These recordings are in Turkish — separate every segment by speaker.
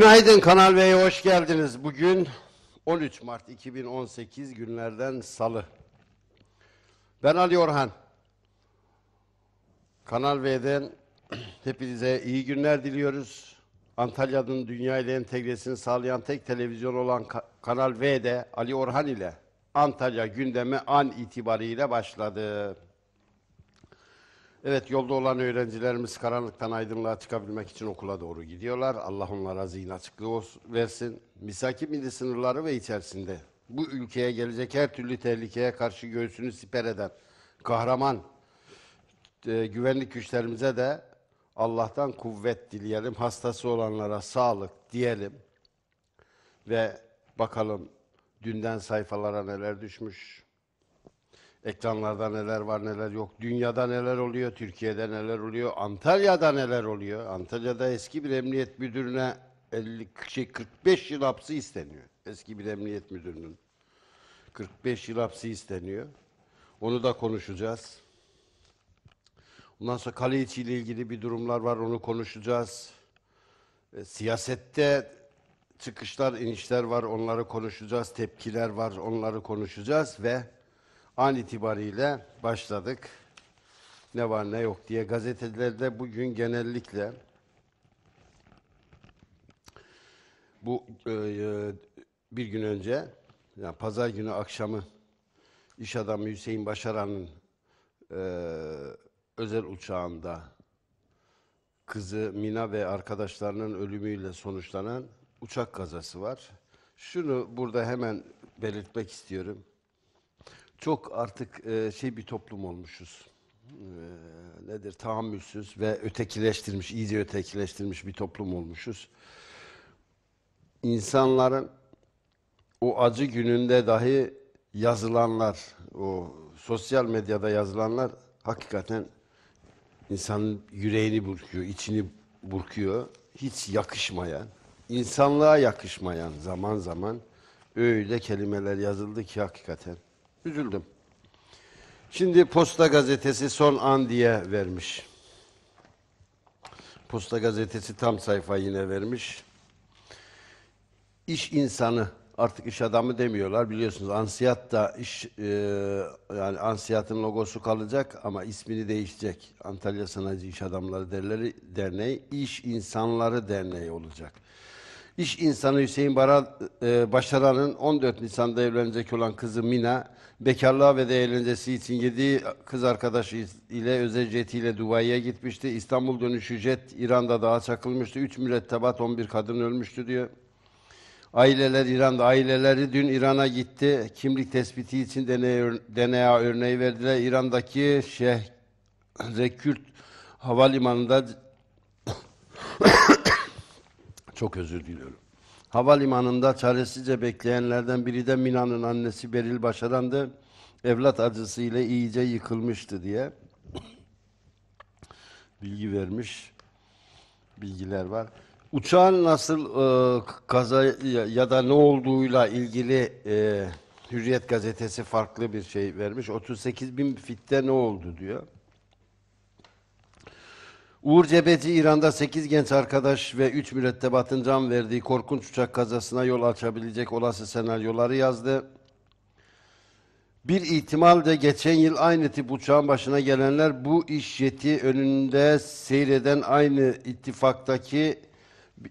Speaker 1: Günaydın Kanal Bey'e hoş geldiniz. Bugün 13 Mart 2018 günlerden salı. Ben Ali Orhan. Kanal V'den hepinize iyi günler diliyoruz. Antalya'nın dünya ile entegresini sağlayan tek televizyon olan Kanal V'de Ali Orhan ile Antalya gündemi an itibariyle başladı. Evet yolda olan öğrencilerimiz karanlıktan aydınlığa çıkabilmek için okula doğru gidiyorlar. Allah onlara zihin açıklığı versin. Misaki milli sınırları ve içerisinde bu ülkeye gelecek her türlü tehlikeye karşı göğsünü siper eden kahraman e, güvenlik güçlerimize de Allah'tan kuvvet dileyelim. Hastası olanlara sağlık diyelim. Ve bakalım dünden sayfalara neler düşmüş ekranlarda neler var neler yok, dünyada neler oluyor, Türkiye'de neler oluyor, Antalya'da neler oluyor. Antalya'da eski bir emniyet müdürüne 50, şey, 45 yıl hapsi isteniyor. Eski bir emniyet müdürünün 45 yıl hapsi isteniyor. Onu da konuşacağız. Ondan sonra kale ile ilgili bir durumlar var, onu konuşacağız. E, siyasette çıkışlar, inişler var, onları konuşacağız. Tepkiler var, onları konuşacağız ve an itibariyle başladık. Ne var ne yok diye gazetelerde bugün genellikle bu e, e bir gün önce yani pazar günü akşamı iş adamı Hüseyin Başaran'ın e, özel uçağında kızı Mina ve arkadaşlarının ölümüyle sonuçlanan uçak kazası var. Şunu burada hemen belirtmek istiyorum çok artık e, şey bir toplum olmuşuz. E, nedir? Tahammülsüz ve ötekileştirmiş, iyice ötekileştirmiş bir toplum olmuşuz. İnsanların o acı gününde dahi yazılanlar, o sosyal medyada yazılanlar hakikaten insanın yüreğini burkuyor, içini burkuyor. Hiç yakışmayan, insanlığa yakışmayan zaman zaman öyle kelimeler yazıldı ki hakikaten Üzüldüm. Şimdi Posta Gazetesi son an diye vermiş. Posta Gazetesi tam sayfa yine vermiş. İş insanı artık iş adamı demiyorlar biliyorsunuz Ansiyat da iş e, yani Ansiyat'ın logosu kalacak ama ismini değişecek. Antalya Sanayici İş Adamları Derleri Derneği İş İnsanları Derneği olacak. İş insanı Hüseyin Baral e, Başaran'ın 14 Nisan'da evlenecek olan kızı Mina Bekarlığa ve değerlendirmesi için 7 kız arkadaşı ile özel jetiyle Dubai'ye gitmişti. İstanbul dönüşü jet İran'da daha çakılmıştı. Üç mürettebat 11 kadın ölmüştü diyor. Aileler İran'da aileleri dün İran'a gitti. Kimlik tespiti için DNA örneği verdiler. İran'daki şehre Kürt havalimanında çok özür diliyorum. Havalimanında çaresizce bekleyenlerden biri de Mina'nın annesi Beril Başaran'dı. Evlat acısıyla iyice yıkılmıştı diye bilgi vermiş. Bilgiler var. Uçağın nasıl e, kaza ya, ya da ne olduğuyla ilgili e, Hürriyet gazetesi farklı bir şey vermiş. 38 bin fitte ne oldu diyor. Uğur Cebeci İran'da 8 genç arkadaş ve 3 mürettebatın can verdiği korkunç uçak kazasına yol açabilecek olası senaryoları yazdı. Bir ihtimal de geçen yıl aynı tip uçağın başına gelenler bu iş yeti önünde seyreden aynı ittifaktaki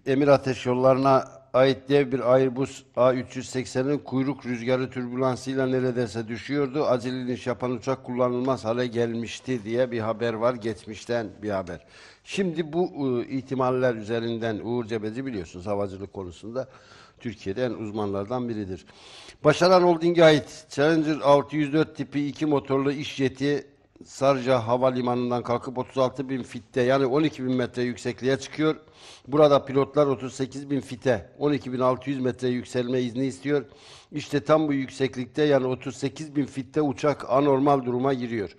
Speaker 1: Emir Ateş yollarına ait dev bir Airbus A380'in kuyruk rüzgarı türbülansıyla neredeyse düşüyordu. Acil iniş yapan uçak kullanılmaz hale gelmişti diye bir haber var. Geçmişten bir haber. Şimdi bu e, ihtimaller üzerinden Uğur Cebeci biliyorsunuz havacılık konusunda Türkiye'de en uzmanlardan biridir. Başaran Holding'e ait Challenger 604 tipi iki motorlu iş jeti Sarca Havalimanı'ndan kalkıp 36 bin fitte yani 12 bin metre yüksekliğe çıkıyor. Burada pilotlar 38 bin fite 12 bin 600 metre yükselme izni istiyor. İşte tam bu yükseklikte yani 38 bin fitte uçak anormal duruma giriyor.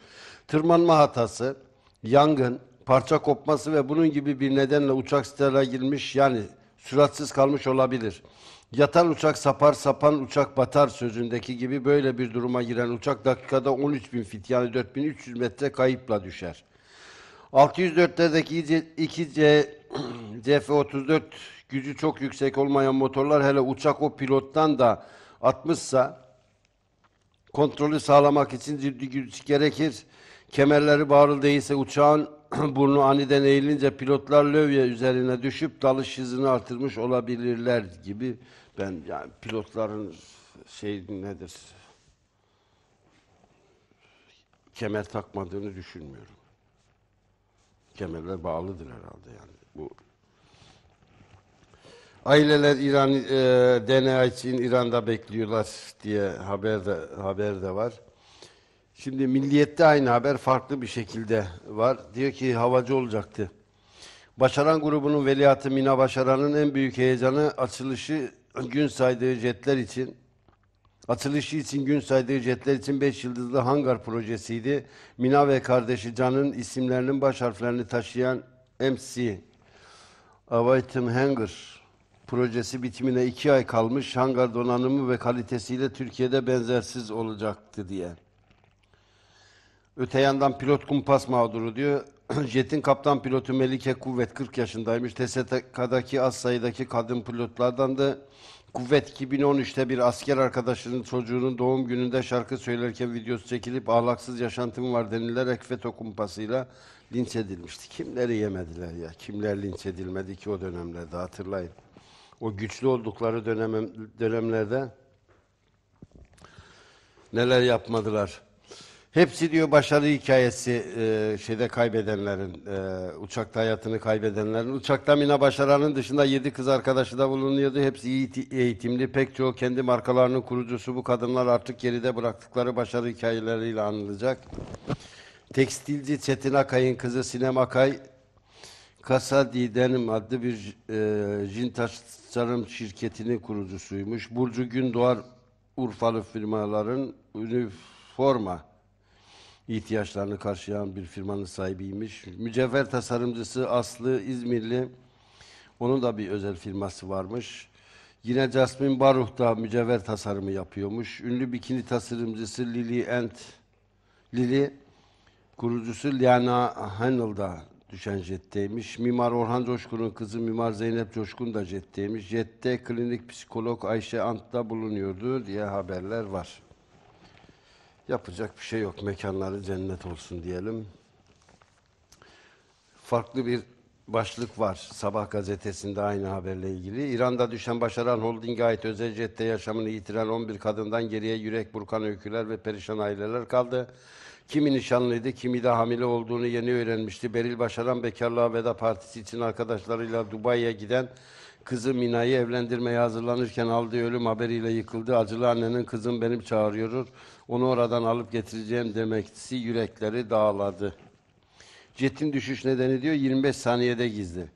Speaker 1: Tırmanma hatası, yangın, parça kopması ve bunun gibi bir nedenle uçak sterla girmiş yani süratsiz kalmış olabilir. Yatan uçak sapar, sapan uçak batar sözündeki gibi böyle bir duruma giren uçak dakikada 13 bin fit yani 4300 metre kayıpla düşer. 604'lerdeki 2C CF-34 gücü çok yüksek olmayan motorlar hele uçak o pilottan da atmışsa kontrolü sağlamak için ciddi güç gerekir. Kemerleri bağlı değilse uçağın burnu aniden eğilince pilotlar lövye üzerine düşüp dalış hızını artırmış olabilirler gibi ben yani pilotların şey nedir? Kemer takmadığını düşünmüyorum. Kemerler bağlıdır herhalde yani. Bu Aileler İran e, DNA için İran'da bekliyorlar diye haber de, haber de var. Şimdi milliyette aynı haber farklı bir şekilde var. Diyor ki havacı olacaktı. Başaran grubunun veliahtı Mina Başaran'ın en büyük heyecanı açılışı gün saydığı jetler için Açılışı için gün saydığı jetler için 5 yıldızlı hangar projesiydi. Mina ve kardeşi Can'ın isimlerinin baş harflerini taşıyan MC Avaitim Hangar projesi bitimine 2 ay kalmış hangar donanımı ve kalitesiyle Türkiye'de benzersiz olacaktı diye. Öte yandan pilot kumpas mağduru diyor. Jet'in kaptan pilotu Melike Kuvvet 40 yaşındaymış. TSK'daki az sayıdaki kadın pilotlardan da Kuvvet 2013'te bir asker arkadaşının çocuğunun doğum gününde şarkı söylerken videosu çekilip ahlaksız yaşantım var denilerek veto kumpasıyla linç edilmişti. Kimleri yemediler ya? Kimler linç edilmedi ki o dönemlerde hatırlayın. O güçlü oldukları dönem, dönemlerde neler yapmadılar. Hepsi diyor başarı hikayesi e, şeyde kaybedenlerin, e, uçakta hayatını kaybedenlerin. Uçakta Mina Başaran'ın dışında yedi kız arkadaşı da bulunuyordu. Hepsi iyi eğitimli. Pek çoğu kendi markalarının kurucusu. Bu kadınlar artık geride bıraktıkları başarı hikayeleriyle anılacak. Tekstilci Çetin Akay'ın kızı Sinem Akay, Kasa Didenim adlı bir e, jin tasarım şirketinin kurucusuymuş. Burcu Gündoğar Urfalı firmaların üniforma ihtiyaçlarını karşılayan bir firmanın sahibiymiş. Mücevher tasarımcısı Aslı İzmirli. Onun da bir özel firması varmış. Yine Jasmine Baruch da mücevher tasarımı yapıyormuş. Ünlü bikini tasarımcısı Lily Ent Lily kurucusu Liana Hanel da düşen jetteymiş. Mimar Orhan Coşkun'un kızı Mimar Zeynep Coşkun da jetteymiş. Jette klinik psikolog Ayşe Ant'ta bulunuyordu diye haberler var. Yapacak bir şey yok. Mekanları cennet olsun diyelim. Farklı bir başlık var Sabah gazetesinde aynı haberle ilgili. İran'da düşen Başaran Holding'e ait özel jette yaşamını yitiren 11 kadından geriye yürek burkan öyküler ve perişan aileler kaldı. Kimi nişanlıydı, kimi de hamile olduğunu yeni öğrenmişti. Beril Başaran bekarlığa veda partisi için arkadaşlarıyla Dubai'ye giden kızı Mina'yı evlendirmeye hazırlanırken aldığı ölüm haberiyle yıkıldı. Acılı annenin kızım benim çağırıyor onu oradan alıp getireceğim demeksi yürekleri dağladı. Jetin düşüş nedeni diyor 25 saniyede gizli.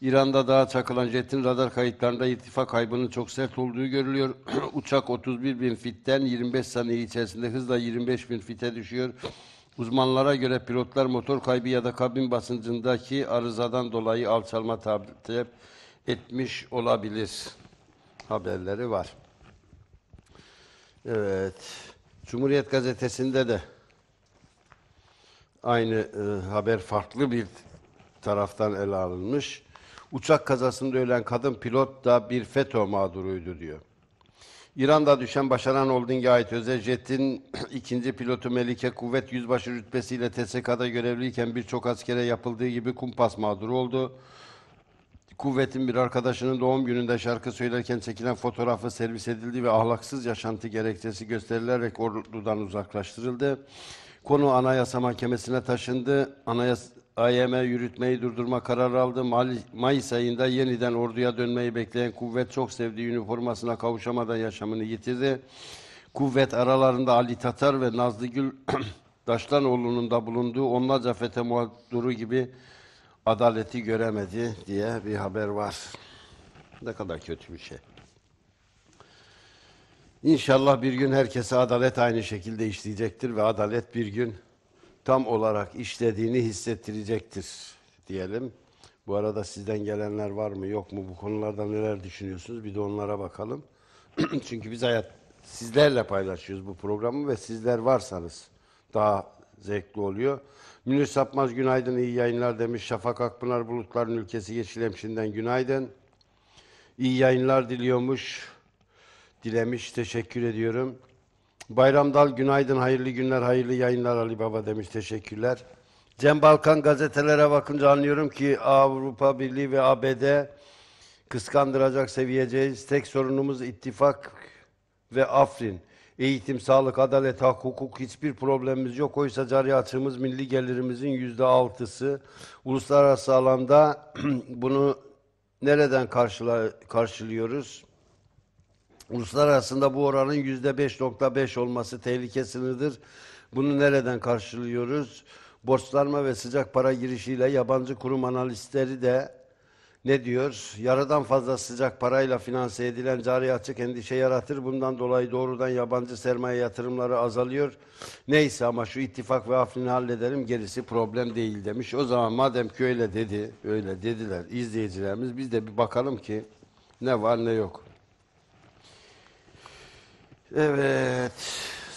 Speaker 1: İran'da daha çakılan jetin radar kayıtlarında irtifa kaybının çok sert olduğu görülüyor. Uçak 31 bin fitten 25 saniye içerisinde hızla 25 bin fite düşüyor. Uzmanlara göre pilotlar motor kaybı ya da kabin basıncındaki arızadan dolayı alçalma talep etmiş olabilir haberleri var. Evet. Cumhuriyet Gazetesi'nde de aynı e, haber farklı bir taraftan ele alınmış. Uçak kazasında ölen kadın pilot da bir FETÖ mağduruydu diyor. İran'da düşen Başaran Holding'e ait özel jetin ikinci pilotu Melike Kuvvet Yüzbaşı rütbesiyle TSK'da görevliyken birçok askere yapıldığı gibi kumpas mağduru oldu. Kuvvet'in bir arkadaşının doğum gününde şarkı söylerken çekilen fotoğrafı servis edildi ve ahlaksız yaşantı gerekçesi gösterilerek ordudan uzaklaştırıldı. Konu Anayasa Mahkemesi'ne taşındı. Anayasa AYM yürütmeyi durdurma kararı aldı. Mayıs ayında yeniden orduya dönmeyi bekleyen kuvvet çok sevdiği üniformasına kavuşamadan yaşamını yitirdi. Kuvvet aralarında Ali Tatar ve Nazlı Gül Daşlanoğlu'nun da bulunduğu onlarca FETÖ mağduru gibi adaleti göremedi diye bir haber var. Ne kadar kötü bir şey. İnşallah bir gün herkese adalet aynı şekilde işleyecektir ve adalet bir gün tam olarak işlediğini hissettirecektir diyelim. Bu arada sizden gelenler var mı yok mu bu konularda neler düşünüyorsunuz bir de onlara bakalım. Çünkü biz hayat sizlerle paylaşıyoruz bu programı ve sizler varsanız daha zevkli oluyor. Münir Sapmaz günaydın, iyi yayınlar demiş. Şafak Akpınar Bulutların Ülkesi Yeşilemşin'den günaydın. İyi yayınlar diliyormuş. Dilemiş, teşekkür ediyorum. Bayramdal günaydın, hayırlı günler, hayırlı yayınlar Ali Baba demiş, teşekkürler. Cem Balkan gazetelere bakınca anlıyorum ki Avrupa Birliği ve ABD kıskandıracak seviyeceğiz. Tek sorunumuz ittifak ve Afrin. Eğitim, sağlık, adalet, hak, hukuk hiçbir problemimiz yok. Oysa cari açığımız milli gelirimizin yüzde altısı. Uluslararası alanda bunu nereden karşıla, karşılıyoruz? Uluslararası arasında bu oranın yüzde beş nokta beş olması tehlike sınırıdır. Bunu nereden karşılıyoruz? Borçlanma ve sıcak para girişiyle yabancı kurum analistleri de ne diyor? Yarıdan fazla sıcak parayla finanse edilen cari açık endişe yaratır. Bundan dolayı doğrudan yabancı sermaye yatırımları azalıyor. Neyse ama şu ittifak ve affini halledelim gerisi problem değil demiş. O zaman madem ki öyle dedi, öyle dediler izleyicilerimiz biz de bir bakalım ki ne var ne yok. Evet,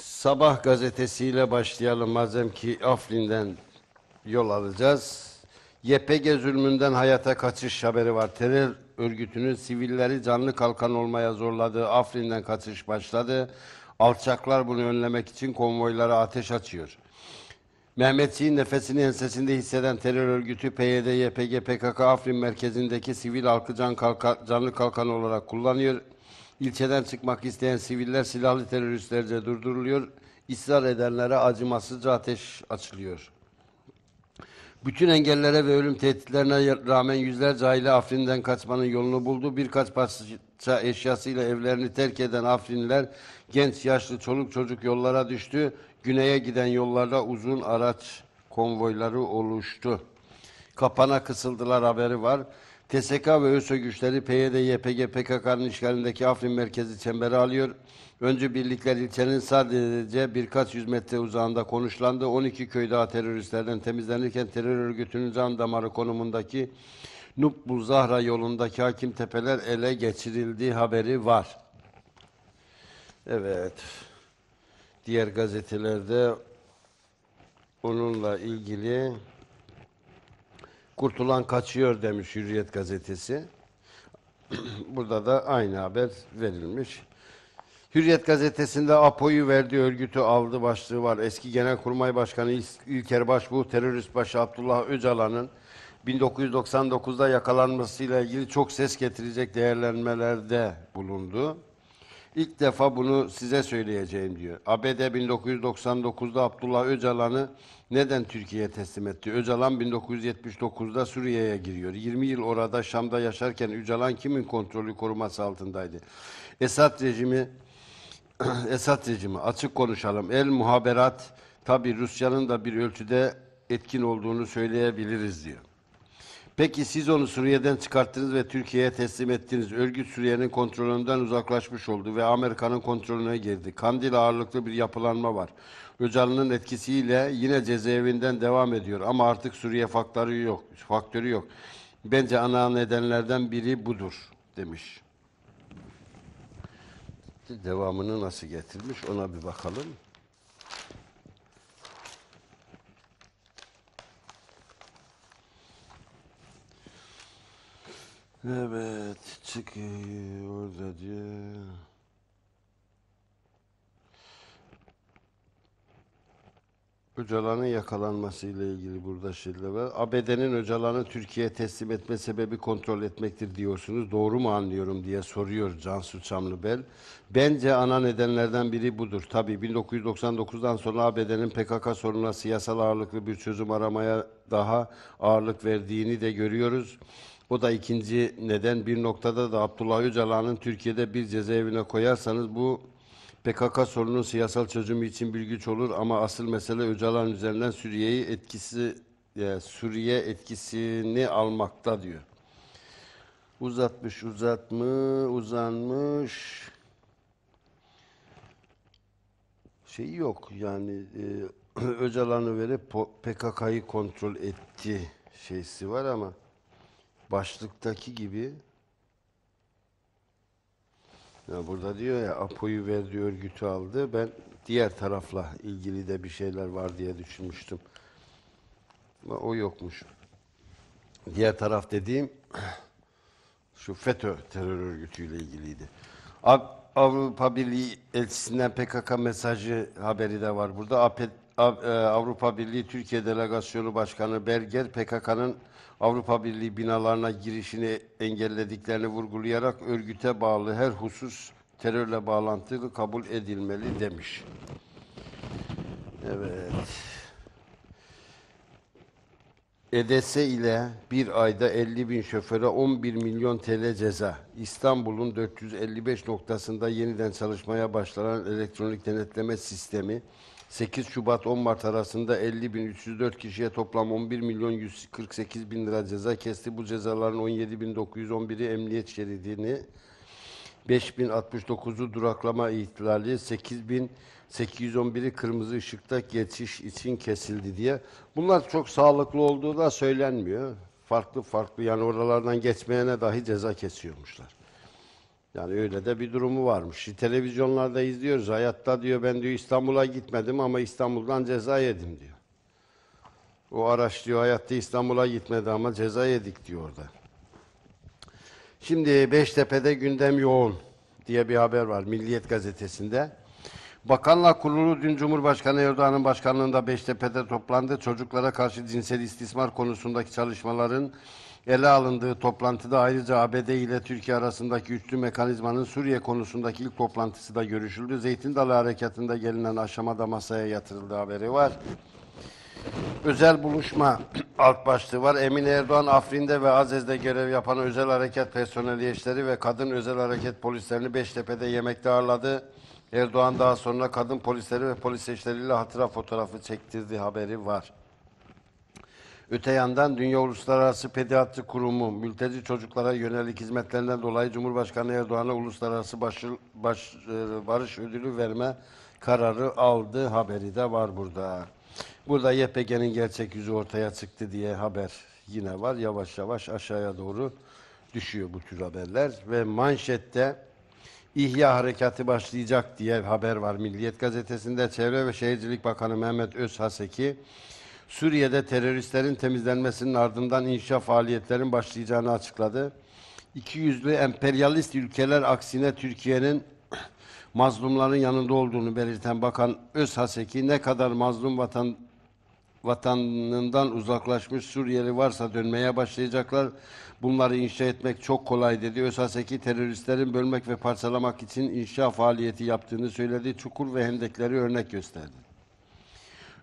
Speaker 1: Sabah gazetesiyle başlayalım. Madem ki Afrin'den yol alacağız. YPG zulmünden hayata kaçış haberi var. Terör örgütünün sivilleri canlı kalkan olmaya zorladığı Afrin'den kaçış başladı. Alçaklar bunu önlemek için konvoylara ateş açıyor. Mehmetçiğin nefesini ensesinde hisseden terör örgütü PYD, YPG, PKK Afrin merkezindeki sivil halkı can kalka, canlı kalkan olarak kullanıyor. İlçeden çıkmak isteyen siviller silahlı teröristlerce durduruluyor. İsrar edenlere acımasızca ateş açılıyor. Bütün engellere ve ölüm tehditlerine rağmen yüzlerce aile Afrin'den kaçmanın yolunu buldu. Birkaç parça eşyasıyla evlerini terk eden Afrinliler genç, yaşlı, çoluk çocuk yollara düştü. Güney'e giden yollarda uzun araç konvoyları oluştu. Kapana kısıldılar haberi var. TSK ve ÖSO güçleri PYD, YPG, PKK'nın işgalindeki Afrin merkezi çemberi alıyor. Önce birlikler ilçenin sadece birkaç yüz metre uzağında konuşlandı. 12 köy daha teröristlerden temizlenirken terör örgütünün can damarı konumundaki Nubbul Zahra yolundaki hakim tepeler ele geçirildiği haberi var. Evet. Diğer gazetelerde onunla ilgili Kurtulan kaçıyor demiş Hürriyet gazetesi. Burada da aynı haber verilmiş. Hürriyet gazetesinde APO'yu verdi örgütü aldı başlığı var. Eski Genelkurmay Başkanı İlker Başbuğ, terörist başı Abdullah Öcalan'ın 1999'da yakalanmasıyla ilgili çok ses getirecek değerlenmelerde bulundu. İlk defa bunu size söyleyeceğim diyor. ABD 1999'da Abdullah Öcalan'ı neden Türkiye'ye teslim etti? Öcalan 1979'da Suriye'ye giriyor. 20 yıl orada Şam'da yaşarken Öcalan kimin kontrolü koruması altındaydı? Esad rejimi Esad rejimi açık konuşalım. El muhaberat tabi Rusya'nın da bir ölçüde etkin olduğunu söyleyebiliriz diyor. Peki siz onu Suriye'den çıkarttınız ve Türkiye'ye teslim ettiniz. Örgüt Suriye'nin kontrolünden uzaklaşmış oldu ve Amerika'nın kontrolüne girdi. Kandil ağırlıklı bir yapılanma var. Öcalan'ın etkisiyle yine cezaevinden devam ediyor ama artık Suriye faktörü yok. Faktörü yok. Bence ana nedenlerden biri budur demiş etti. Devamını nasıl getirmiş ona bir bakalım. Evet çıkıyor dedi. Öcalan'ın yakalanmasıyla ilgili burada şeyler var. ABD'nin Öcalan'ı Türkiye'ye teslim etme sebebi kontrol etmektir diyorsunuz. Doğru mu anlıyorum diye soruyor Cansu Çamlıbel. Bence ana nedenlerden biri budur. Tabii 1999'dan sonra ABD'nin PKK sorununa siyasal ağırlıklı bir çözüm aramaya daha ağırlık verdiğini de görüyoruz. O da ikinci neden bir noktada da Abdullah Öcalan'ın Türkiye'de bir cezaevine koyarsanız bu PKK sorunun siyasal çözümü için bir güç olur ama asıl mesele Öcalan üzerinden Suriye'yi etkisi e, Suriye etkisini almakta diyor. Uzatmış, uzatmış, uzanmış. Şey yok yani e, Öcalan'ı verip PKK'yı kontrol etti şeysi var ama başlıktaki gibi ya burada diyor ya Apo'yu verdiği örgütü aldı. Ben diğer tarafla ilgili de bir şeyler var diye düşünmüştüm. Ama o yokmuş. Diğer taraf dediğim şu FETÖ terör örgütüyle ilgiliydi. Avrupa Birliği elçisinden PKK mesajı haberi de var burada. E, Avrupa Birliği Türkiye Delegasyonu Başkanı Berger PKK'nın Avrupa Birliği binalarına girişini engellediklerini vurgulayarak örgüte bağlı her husus terörle bağlantılı kabul edilmeli demiş. Evet. EDS ile bir ayda 50 bin şoföre 11 milyon TL ceza. İstanbul'un 455 noktasında yeniden çalışmaya başlanan elektronik denetleme sistemi 8 Şubat 10 Mart arasında 50.304 kişiye toplam 11 bin lira ceza kesti. Bu cezaların 17.911'i emniyet şeridini, 5.069'u duraklama ihtilali, 8.811'i kırmızı ışıkta geçiş için kesildi diye. Bunlar çok sağlıklı olduğu da söylenmiyor. Farklı farklı yani oralardan geçmeyene dahi ceza kesiyormuşlar. Yani öyle de bir durumu varmış. televizyonlarda izliyoruz. Hayatta diyor ben diyor İstanbul'a gitmedim ama İstanbul'dan ceza yedim diyor. O araç diyor hayatta İstanbul'a gitmedi ama ceza yedik diyor orada. Şimdi Beştepe'de gündem yoğun diye bir haber var Milliyet gazetesinde. Bakanlar kurulu dün Cumhurbaşkanı Erdoğan'ın başkanlığında Beştepe'de toplandı. Çocuklara karşı cinsel istismar konusundaki çalışmaların ele alındığı toplantıda ayrıca ABD ile Türkiye arasındaki üçlü mekanizmanın Suriye konusundaki ilk toplantısı da görüşüldü. Zeytin Dalı Harekatı'nda gelinen aşamada masaya yatırıldı haberi var. Özel buluşma alt başlığı var. Emin Erdoğan Afrin'de ve Azez'de görev yapan özel hareket personeli eşleri ve kadın özel hareket polislerini Beştepe'de yemekte ağırladı. Erdoğan daha sonra kadın polisleri ve polis eşleriyle hatıra fotoğrafı çektirdiği haberi var. Öte yandan Dünya Uluslararası Pediatri Kurumu mülteci çocuklara yönelik hizmetlerinden dolayı Cumhurbaşkanı Erdoğan'a uluslararası başır, baş, barış e, ödülü verme kararı aldı haberi de var burada. Burada YPG'nin gerçek yüzü ortaya çıktı diye haber yine var. Yavaş yavaş aşağıya doğru düşüyor bu tür haberler ve manşette İhya harekatı başlayacak diye haber var Milliyet Gazetesi'nde. Çevre ve Şehircilik Bakanı Mehmet Özhaseki Suriye'de teröristlerin temizlenmesinin ardından inşa faaliyetlerin başlayacağını açıkladı. İkiyüzlü emperyalist ülkeler aksine Türkiye'nin mazlumların yanında olduğunu belirten Bakan Özhaseki ne kadar mazlum vatan, vatanından uzaklaşmış Suriyeli varsa dönmeye başlayacaklar. Bunları inşa etmek çok kolay dedi. Özhaseki teröristlerin bölmek ve parçalamak için inşa faaliyeti yaptığını söyledi. Çukur ve hendekleri örnek gösterdi.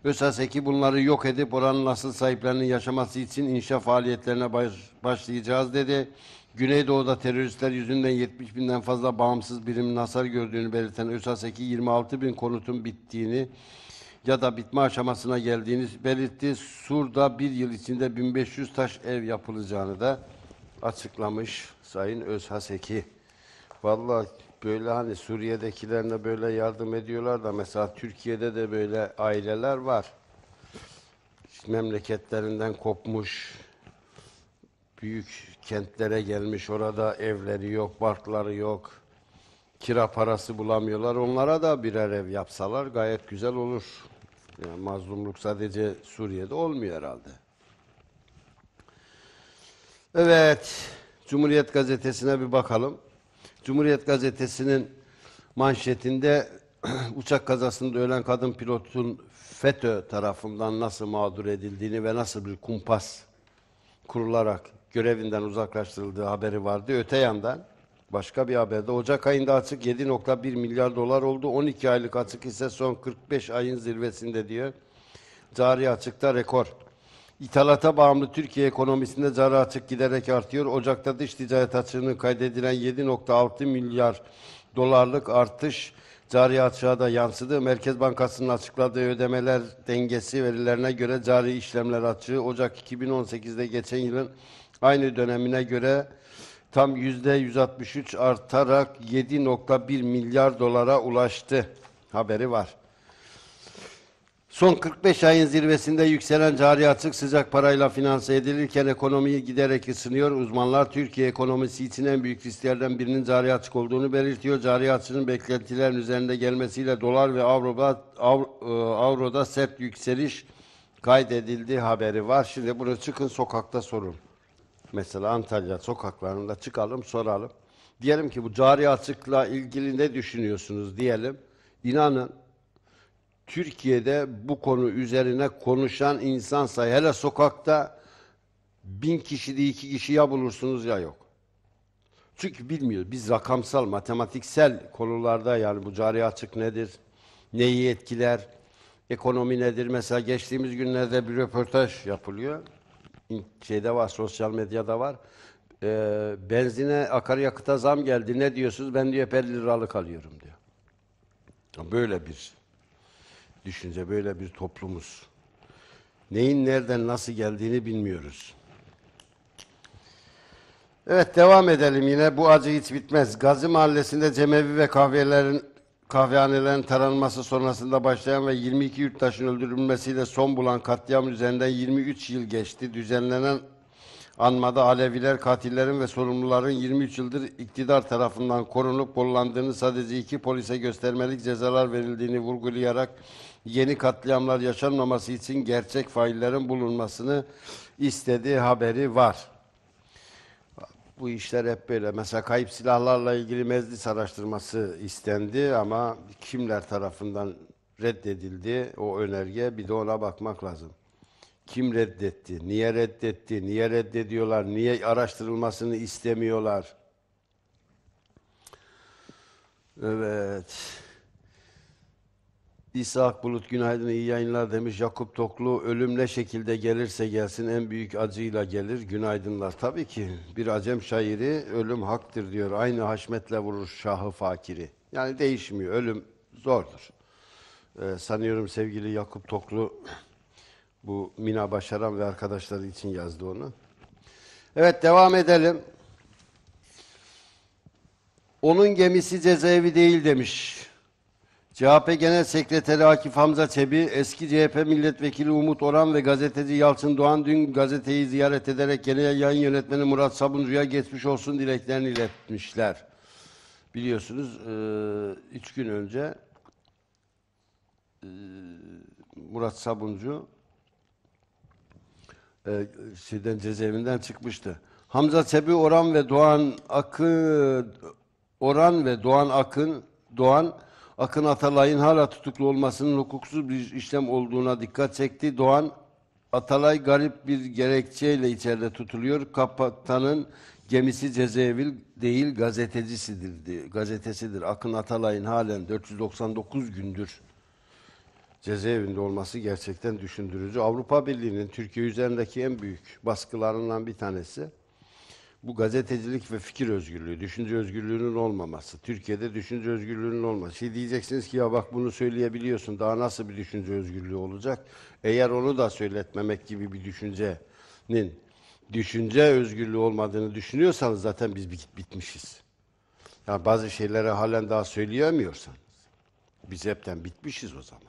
Speaker 1: ÖSASEK'i bunları yok edip oranın nasıl sahiplerinin yaşaması için inşa faaliyetlerine baş, başlayacağız dedi. Güneydoğu'da teröristler yüzünden 70 binden fazla bağımsız birimin hasar gördüğünü belirten ÖSASEK'i 26 bin konutun bittiğini ya da bitme aşamasına geldiğini belirtti. Sur'da bir yıl içinde 1500 taş ev yapılacağını da açıklamış Sayın Özhaseki. Vallahi böyle hani Suriye'dekilerine böyle yardım ediyorlar da mesela Türkiye'de de böyle aileler var. İşte memleketlerinden kopmuş, büyük kentlere gelmiş, orada evleri yok, barkları yok, kira parası bulamıyorlar. Onlara da birer ev yapsalar gayet güzel olur. Yani mazlumluk sadece Suriye'de olmuyor herhalde. Evet, Cumhuriyet Gazetesi'ne bir bakalım. Cumhuriyet Gazetesi'nin manşetinde uçak kazasında ölen kadın pilotun FETÖ tarafından nasıl mağdur edildiğini ve nasıl bir kumpas kurularak görevinden uzaklaştırıldığı haberi vardı. Öte yandan başka bir haberde Ocak ayında açık 7.1 milyar dolar oldu. 12 aylık açık ise son 45 ayın zirvesinde diyor. Cari açıkta rekor. İthalata bağımlı Türkiye ekonomisinde zarar açık giderek artıyor. Ocak'ta dış ticaret açığının kaydedilen 7.6 milyar dolarlık artış cari açığa da yansıdı. Merkez Bankası'nın açıkladığı ödemeler dengesi verilerine göre cari işlemler açığı Ocak 2018'de geçen yılın aynı dönemine göre tam %163 artarak 7.1 milyar dolara ulaştı haberi var. Son 45 ayın zirvesinde yükselen cari açık sıcak parayla finanse edilirken ekonomiyi giderek ısınıyor. Uzmanlar Türkiye ekonomisi için en büyük risklerden birinin cari açık olduğunu belirtiyor. Cari açığın beklentilerin üzerinde gelmesiyle dolar ve avroda, av, e, avroda sert yükseliş kaydedildiği haberi var. Şimdi bunu çıkın sokakta sorun. Mesela Antalya sokaklarında çıkalım soralım. Diyelim ki bu cari açıkla ilgili ne düşünüyorsunuz diyelim. İnanın Türkiye'de bu konu üzerine konuşan insan sayı hele sokakta bin kişi de iki kişi ya bulursunuz ya yok. Çünkü bilmiyor. Biz rakamsal, matematiksel konularda yani bu cari açık nedir, neyi etkiler, ekonomi nedir? Mesela geçtiğimiz günlerde bir röportaj yapılıyor. Şeyde var, sosyal medyada var. Ee, benzine, akaryakıta zam geldi. Ne diyorsunuz? Ben diyor 50 liralık alıyorum diyor. Böyle bir düşünce böyle bir toplumuz. Neyin nereden nasıl geldiğini bilmiyoruz. Evet devam edelim yine bu acı hiç bitmez. Gazi Mahallesi'nde cemevi ve kahvelerin kahvehanelerin taranması sonrasında başlayan ve 22 yurttaşın öldürülmesiyle son bulan katliam üzerinden 23 yıl geçti. Düzenlenen anmada Aleviler katillerin ve sorumluların 23 yıldır iktidar tarafından korunup kollandığını sadece iki polise göstermelik cezalar verildiğini vurgulayarak yeni katliamlar yaşanmaması için gerçek faillerin bulunmasını istediği haberi var. Bu işler hep böyle. Mesela kayıp silahlarla ilgili meclis araştırması istendi ama kimler tarafından reddedildi o önerge bir de ona bakmak lazım. Kim reddetti? Niye reddetti? Niye reddediyorlar? Niye araştırılmasını istemiyorlar? Evet. İsa Akbulut günaydın iyi yayınlar demiş. Yakup Toklu ölümle şekilde gelirse gelsin en büyük acıyla gelir. Günaydınlar. Tabii ki bir acem şairi ölüm haktır diyor. Aynı haşmetle vurur şahı fakiri. Yani değişmiyor. Ölüm zordur. Ee, sanıyorum sevgili Yakup Toklu bu Mina Başaran ve arkadaşları için yazdı onu. Evet devam edelim. Onun gemisi cezaevi değil demiş. CHP Genel Sekreteri Akif Hamza Çebi, eski CHP Milletvekili Umut Oran ve gazeteci Yalçın Doğan dün gazeteyi ziyaret ederek genel yayın yönetmeni Murat Sabuncu'ya geçmiş olsun dileklerini iletmişler. Biliyorsunuz e, üç gün önce e, Murat Sabuncu e, şeyden cezaevinden çıkmıştı. Hamza Çebi, Oran ve Doğan Akın Oran ve Doğan Akın Doğan Akın Atalay'ın hala tutuklu olmasının hukuksuz bir işlem olduğuna dikkat çekti. Doğan Atalay garip bir gerekçeyle içeride tutuluyor. Kapatanın gemisi cezaevi değil gazetecisidir. Gazetesidir. Akın Atalay'ın halen 499 gündür cezaevinde olması gerçekten düşündürücü. Avrupa Birliği'nin Türkiye üzerindeki en büyük baskılarından bir tanesi bu gazetecilik ve fikir özgürlüğü, düşünce özgürlüğünün olmaması, Türkiye'de düşünce özgürlüğünün olması. Şimdi diyeceksiniz ki ya bak bunu söyleyebiliyorsun, daha nasıl bir düşünce özgürlüğü olacak? Eğer onu da söyletmemek gibi bir düşüncenin düşünce özgürlüğü olmadığını düşünüyorsanız zaten biz bit bitmişiz. Yani bazı şeyleri halen daha söyleyemiyorsanız biz hepten bitmişiz o zaman.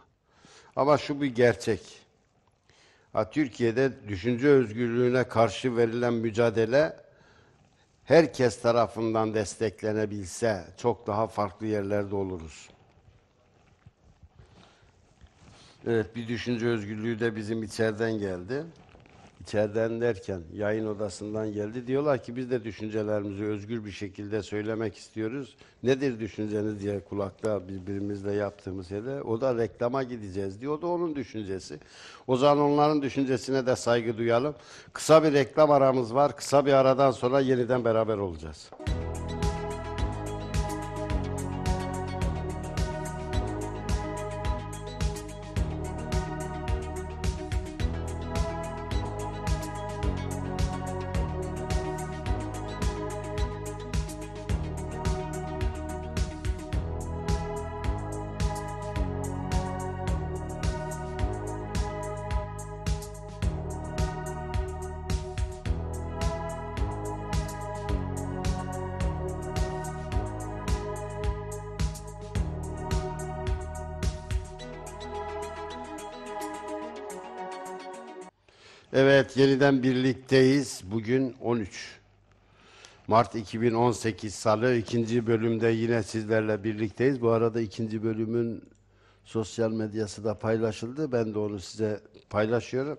Speaker 1: Ama şu bir gerçek. Ha, Türkiye'de düşünce özgürlüğüne karşı verilen mücadele herkes tarafından desteklenebilse çok daha farklı yerlerde oluruz. Evet bir düşünce özgürlüğü de bizim içeriden geldi içeriden derken yayın odasından geldi. Diyorlar ki biz de düşüncelerimizi özgür bir şekilde söylemek istiyoruz. Nedir düşünceniz diye kulakta birbirimizle yaptığımız şeyde o da reklama gideceğiz diyor. O da onun düşüncesi. O zaman onların düşüncesine de saygı duyalım. Kısa bir reklam aramız var. Kısa bir aradan sonra yeniden beraber olacağız. Evet, yeniden birlikteyiz. Bugün 13 Mart 2018 Salı ikinci bölümde yine sizlerle birlikteyiz. Bu arada ikinci bölümün sosyal medyası da paylaşıldı. Ben de onu size paylaşıyorum.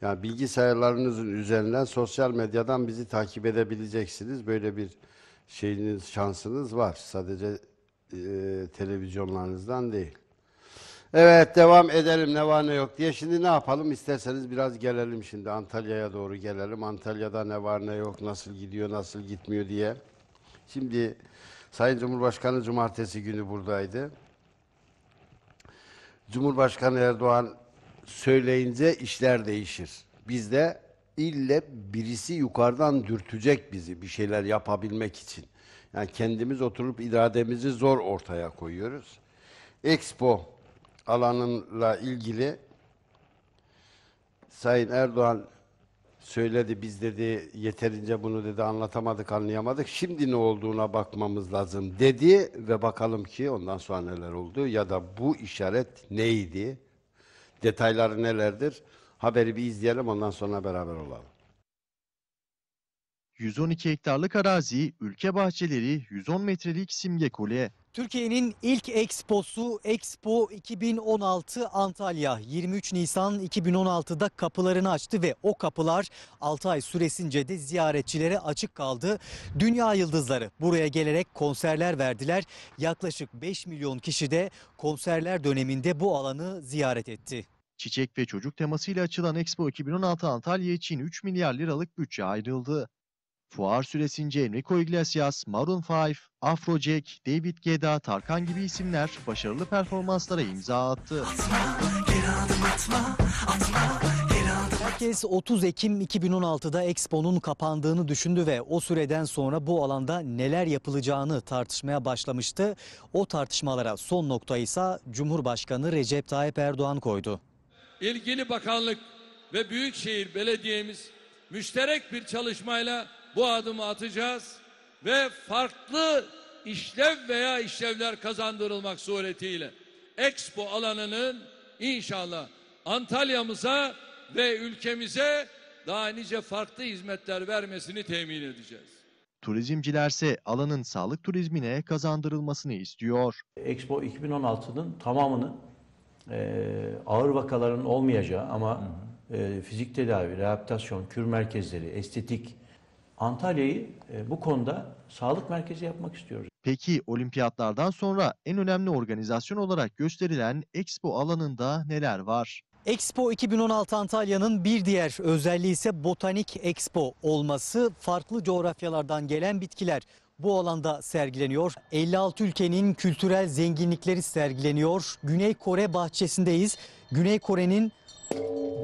Speaker 1: Yani bilgisayarlarınızın üzerinden sosyal medyadan bizi takip edebileceksiniz. Böyle bir şeyiniz, şansınız var. Sadece e, televizyonlarınızdan değil. Evet devam edelim ne var ne yok diye. Şimdi ne yapalım isterseniz biraz gelelim şimdi Antalya'ya doğru gelelim. Antalya'da ne var ne yok nasıl gidiyor nasıl gitmiyor diye. Şimdi Sayın Cumhurbaşkanı cumartesi günü buradaydı. Cumhurbaşkanı Erdoğan söyleyince işler değişir. Biz de ille birisi yukarıdan dürtecek bizi bir şeyler yapabilmek için. Yani kendimiz oturup irademizi zor ortaya koyuyoruz. Expo alanınla ilgili Sayın Erdoğan söyledi biz dedi yeterince bunu dedi anlatamadık anlayamadık şimdi ne olduğuna bakmamız lazım dedi ve bakalım ki ondan sonra neler oldu ya da bu işaret neydi detayları nelerdir haberi bir izleyelim ondan sonra beraber olalım.
Speaker 2: 112 hektarlık arazi, ülke bahçeleri, 110 metrelik simge kule, Türkiye'nin ilk eksposu Expo 2016 Antalya
Speaker 3: 23 Nisan 2016'da kapılarını açtı ve o kapılar 6 ay süresince de ziyaretçilere açık kaldı. Dünya yıldızları buraya gelerek konserler verdiler.
Speaker 2: Yaklaşık 5 milyon kişi de konserler döneminde bu alanı ziyaret etti. Çiçek ve çocuk temasıyla açılan Expo 2016 Antalya için 3 milyar liralık bütçe ayrıldı. Fuar süresince Enrico Iglesias, Maroon 5, Afrojack, David Geda, Tarkan gibi isimler başarılı performanslara imza attı.
Speaker 3: Herkes 30 Ekim 2016'da Expo'nun kapandığını düşündü ve o süreden sonra bu alanda neler yapılacağını tartışmaya başlamıştı. O tartışmalara son nokta ise Cumhurbaşkanı Recep Tayyip Erdoğan koydu.
Speaker 2: İlgili bakanlık ve Büyükşehir Belediye'miz müşterek bir çalışmayla bu adımı atacağız ve farklı işlev veya işlevler kazandırılmak suretiyle Expo alanının inşallah Antalya'mıza ve ülkemize daha nice farklı hizmetler vermesini temin edeceğiz. Turizmcilerse alanın sağlık turizmine kazandırılmasını istiyor. Expo 2016'nın tamamını e, ağır vakaların olmayacağı ama hı hı. E, fizik tedavi, rehabilitasyon, kür merkezleri, estetik, Antalya'yı e, bu konuda sağlık merkezi yapmak istiyoruz. Peki olimpiyatlardan sonra en önemli organizasyon olarak gösterilen Expo alanında neler var? Expo 2016 Antalya'nın bir diğer özelliği ise botanik expo
Speaker 3: olması. Farklı coğrafyalardan gelen bitkiler bu alanda sergileniyor. 56 ülkenin kültürel zenginlikleri sergileniyor. Güney Kore bahçesindeyiz. Güney Kore'nin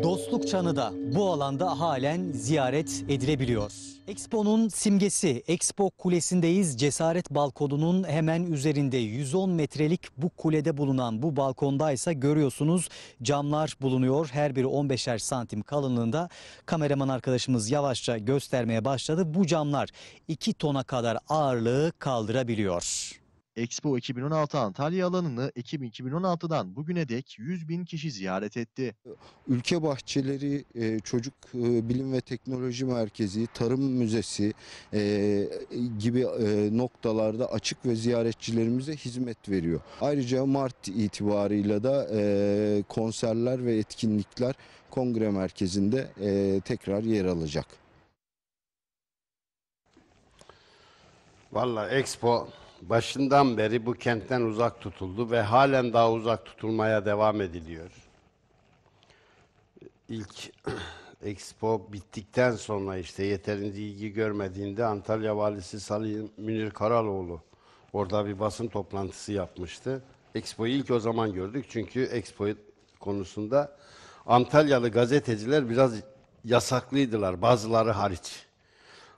Speaker 3: Dostluk Çanı da bu alanda halen ziyaret edilebiliyor. Expo'nun simgesi Expo Kulesi'ndeyiz. Cesaret balkonunun hemen üzerinde 110 metrelik bu kulede bulunan bu balkondaysa görüyorsunuz camlar bulunuyor. Her biri 15'er santim kalınlığında. Kameraman arkadaşımız yavaşça göstermeye
Speaker 2: başladı. Bu camlar 2 tona kadar ağırlığı kaldırabiliyor. Expo 2016 Antalya alanını Ekim 2016'dan bugüne dek 100 bin kişi ziyaret
Speaker 1: etti. Ülke bahçeleri, e, çocuk e, bilim ve teknoloji merkezi, tarım müzesi e, gibi noktalarda açık ve ziyaretçilerimize hizmet veriyor. Ayrıca Mart itibarıyla da konserler ve etkinlikler kongre merkezinde tekrar yer alacak. Valla Expo başından beri bu kentten uzak tutuldu ve halen daha uzak tutulmaya devam ediliyor. İlk Expo bittikten sonra işte yeterince ilgi görmediğinde Antalya Valisi Salih Münir Karaloğlu orada bir basın toplantısı yapmıştı. Expo'yu ilk o zaman gördük çünkü Expo konusunda Antalyalı gazeteciler biraz yasaklıydılar bazıları hariç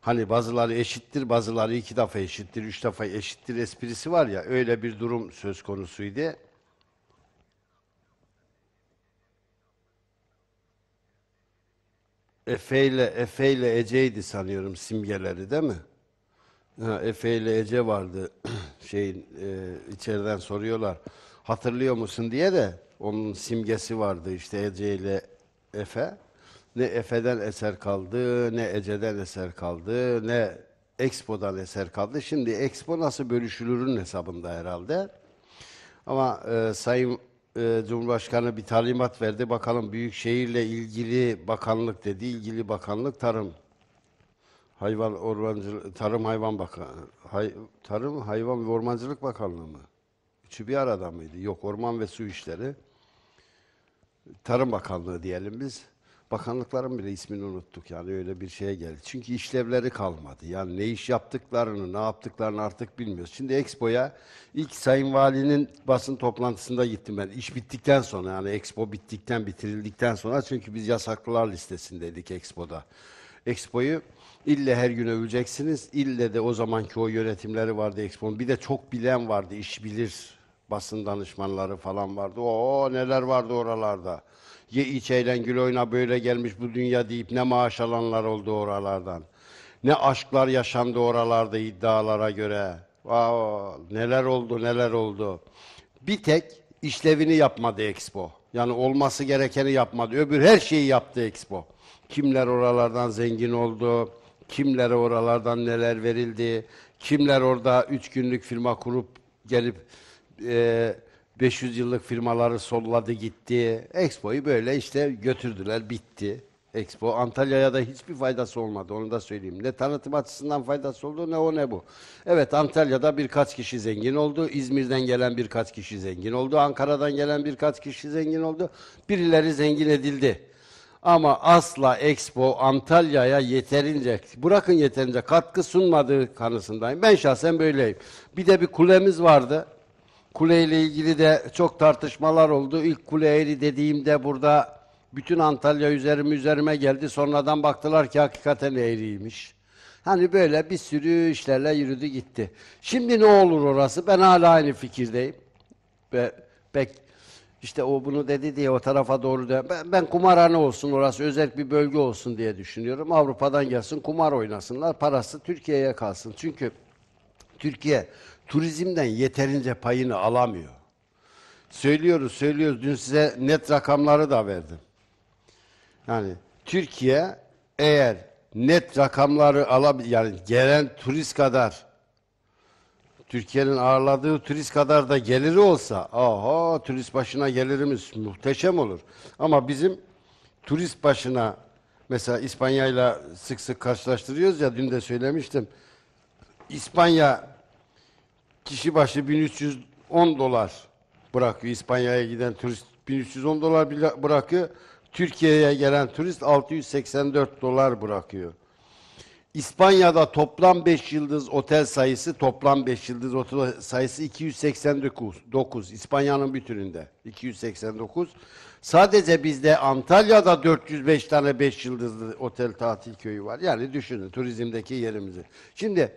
Speaker 1: hani bazıları eşittir, bazıları iki defa eşittir, üç defa eşittir esprisi var ya, öyle bir durum söz konusuydu. Efe ile, Efe ile Ece'ydi sanıyorum simgeleri değil mi? Ha, Efe ile Ece vardı. Şeyin, e, içeriden soruyorlar. Hatırlıyor musun diye de onun simgesi vardı işte Ece ile Efe ne Efe'den eser kaldı, ne Ece'den eser kaldı, ne Expo'dan eser kaldı. Şimdi Expo nasıl bölüşülürün hesabında herhalde. Ama e, Sayın e, Cumhurbaşkanı bir talimat verdi. Bakalım Büyükşehir'le ilgili bakanlık dedi. İlgili bakanlık tarım. Hayvan Ormancılık, Tarım Hayvan Bakanı, hay, Tarım Hayvan ve Ormancılık Bakanlığı mı? Üçü bir arada mıydı? Yok, Orman ve Su İşleri. Tarım Bakanlığı diyelim biz bakanlıkların bile ismini unuttuk yani öyle bir şeye geldi. Çünkü işlevleri kalmadı. Yani ne iş yaptıklarını, ne yaptıklarını artık bilmiyoruz. Şimdi Expo'ya ilk Sayın Vali'nin basın toplantısında gittim ben. İş bittikten sonra yani Expo bittikten, bitirildikten sonra çünkü biz yasaklılar listesindeydik Expo'da. Expo'yu ille her gün öveceksiniz. İlle de o zamanki o yönetimleri vardı Expo'nun. Bir de çok bilen vardı, iş bilir basın danışmanları falan vardı. O neler vardı oralarda ye iç eğlen gül oyna böyle gelmiş bu dünya deyip ne maaş alanlar oldu oralardan. Ne aşklar yaşandı oralarda iddialara göre. Aa, neler oldu neler oldu. Bir tek işlevini yapmadı Expo. Yani olması gerekeni yapmadı. Öbür her şeyi yaptı Expo. Kimler oralardan zengin oldu, kimlere oralardan neler verildi, kimler orada üç günlük firma kurup gelip e, 500 yıllık firmaları solladı gitti. Expo'yu böyle işte götürdüler bitti. Expo Antalya'ya da hiçbir faydası olmadı onu da söyleyeyim. Ne tanıtım açısından faydası oldu ne o ne bu. Evet Antalya'da birkaç kişi zengin oldu. İzmir'den gelen birkaç kişi zengin oldu. Ankara'dan gelen birkaç kişi zengin oldu. Birileri zengin edildi. Ama asla Expo Antalya'ya yeterince, bırakın yeterince katkı sunmadığı kanısındayım. Ben şahsen böyleyim. Bir de bir kulemiz vardı kuleyle ilgili de çok tartışmalar oldu. İlk kule eğri dediğimde burada bütün Antalya üzerime üzerime geldi. Sonradan baktılar ki hakikaten eğriymiş. Hani böyle bir sürü işlerle yürüdü gitti. Şimdi ne olur orası? Ben hala aynı fikirdeyim. Ve pek işte o bunu dedi diye o tarafa doğru da ben, ben kumarhane olsun orası özel bir bölge olsun diye düşünüyorum. Avrupa'dan gelsin kumar oynasınlar. Parası Türkiye'ye kalsın. Çünkü Türkiye turizmden yeterince payını alamıyor. Söylüyoruz, söylüyoruz. Dün size net rakamları da verdim. Yani Türkiye eğer net rakamları alabilir, yani gelen turist kadar Türkiye'nin ağırladığı turist kadar da geliri olsa, aha turist başına gelirimiz muhteşem olur. Ama bizim turist başına mesela İspanya'yla sık sık karşılaştırıyoruz ya dün de söylemiştim. İspanya kişi başı 1310 dolar bırakıyor. İspanya'ya giden turist 1310 dolar bırakıyor. Türkiye'ye gelen turist 684 dolar bırakıyor. İspanya'da toplam 5 yıldız otel sayısı toplam 5 yıldız otel sayısı 289. İspanya'nın bütününde 289. Sadece bizde Antalya'da 405 tane 5 yıldızlı otel tatil köyü var. Yani düşünün turizmdeki yerimizi. Şimdi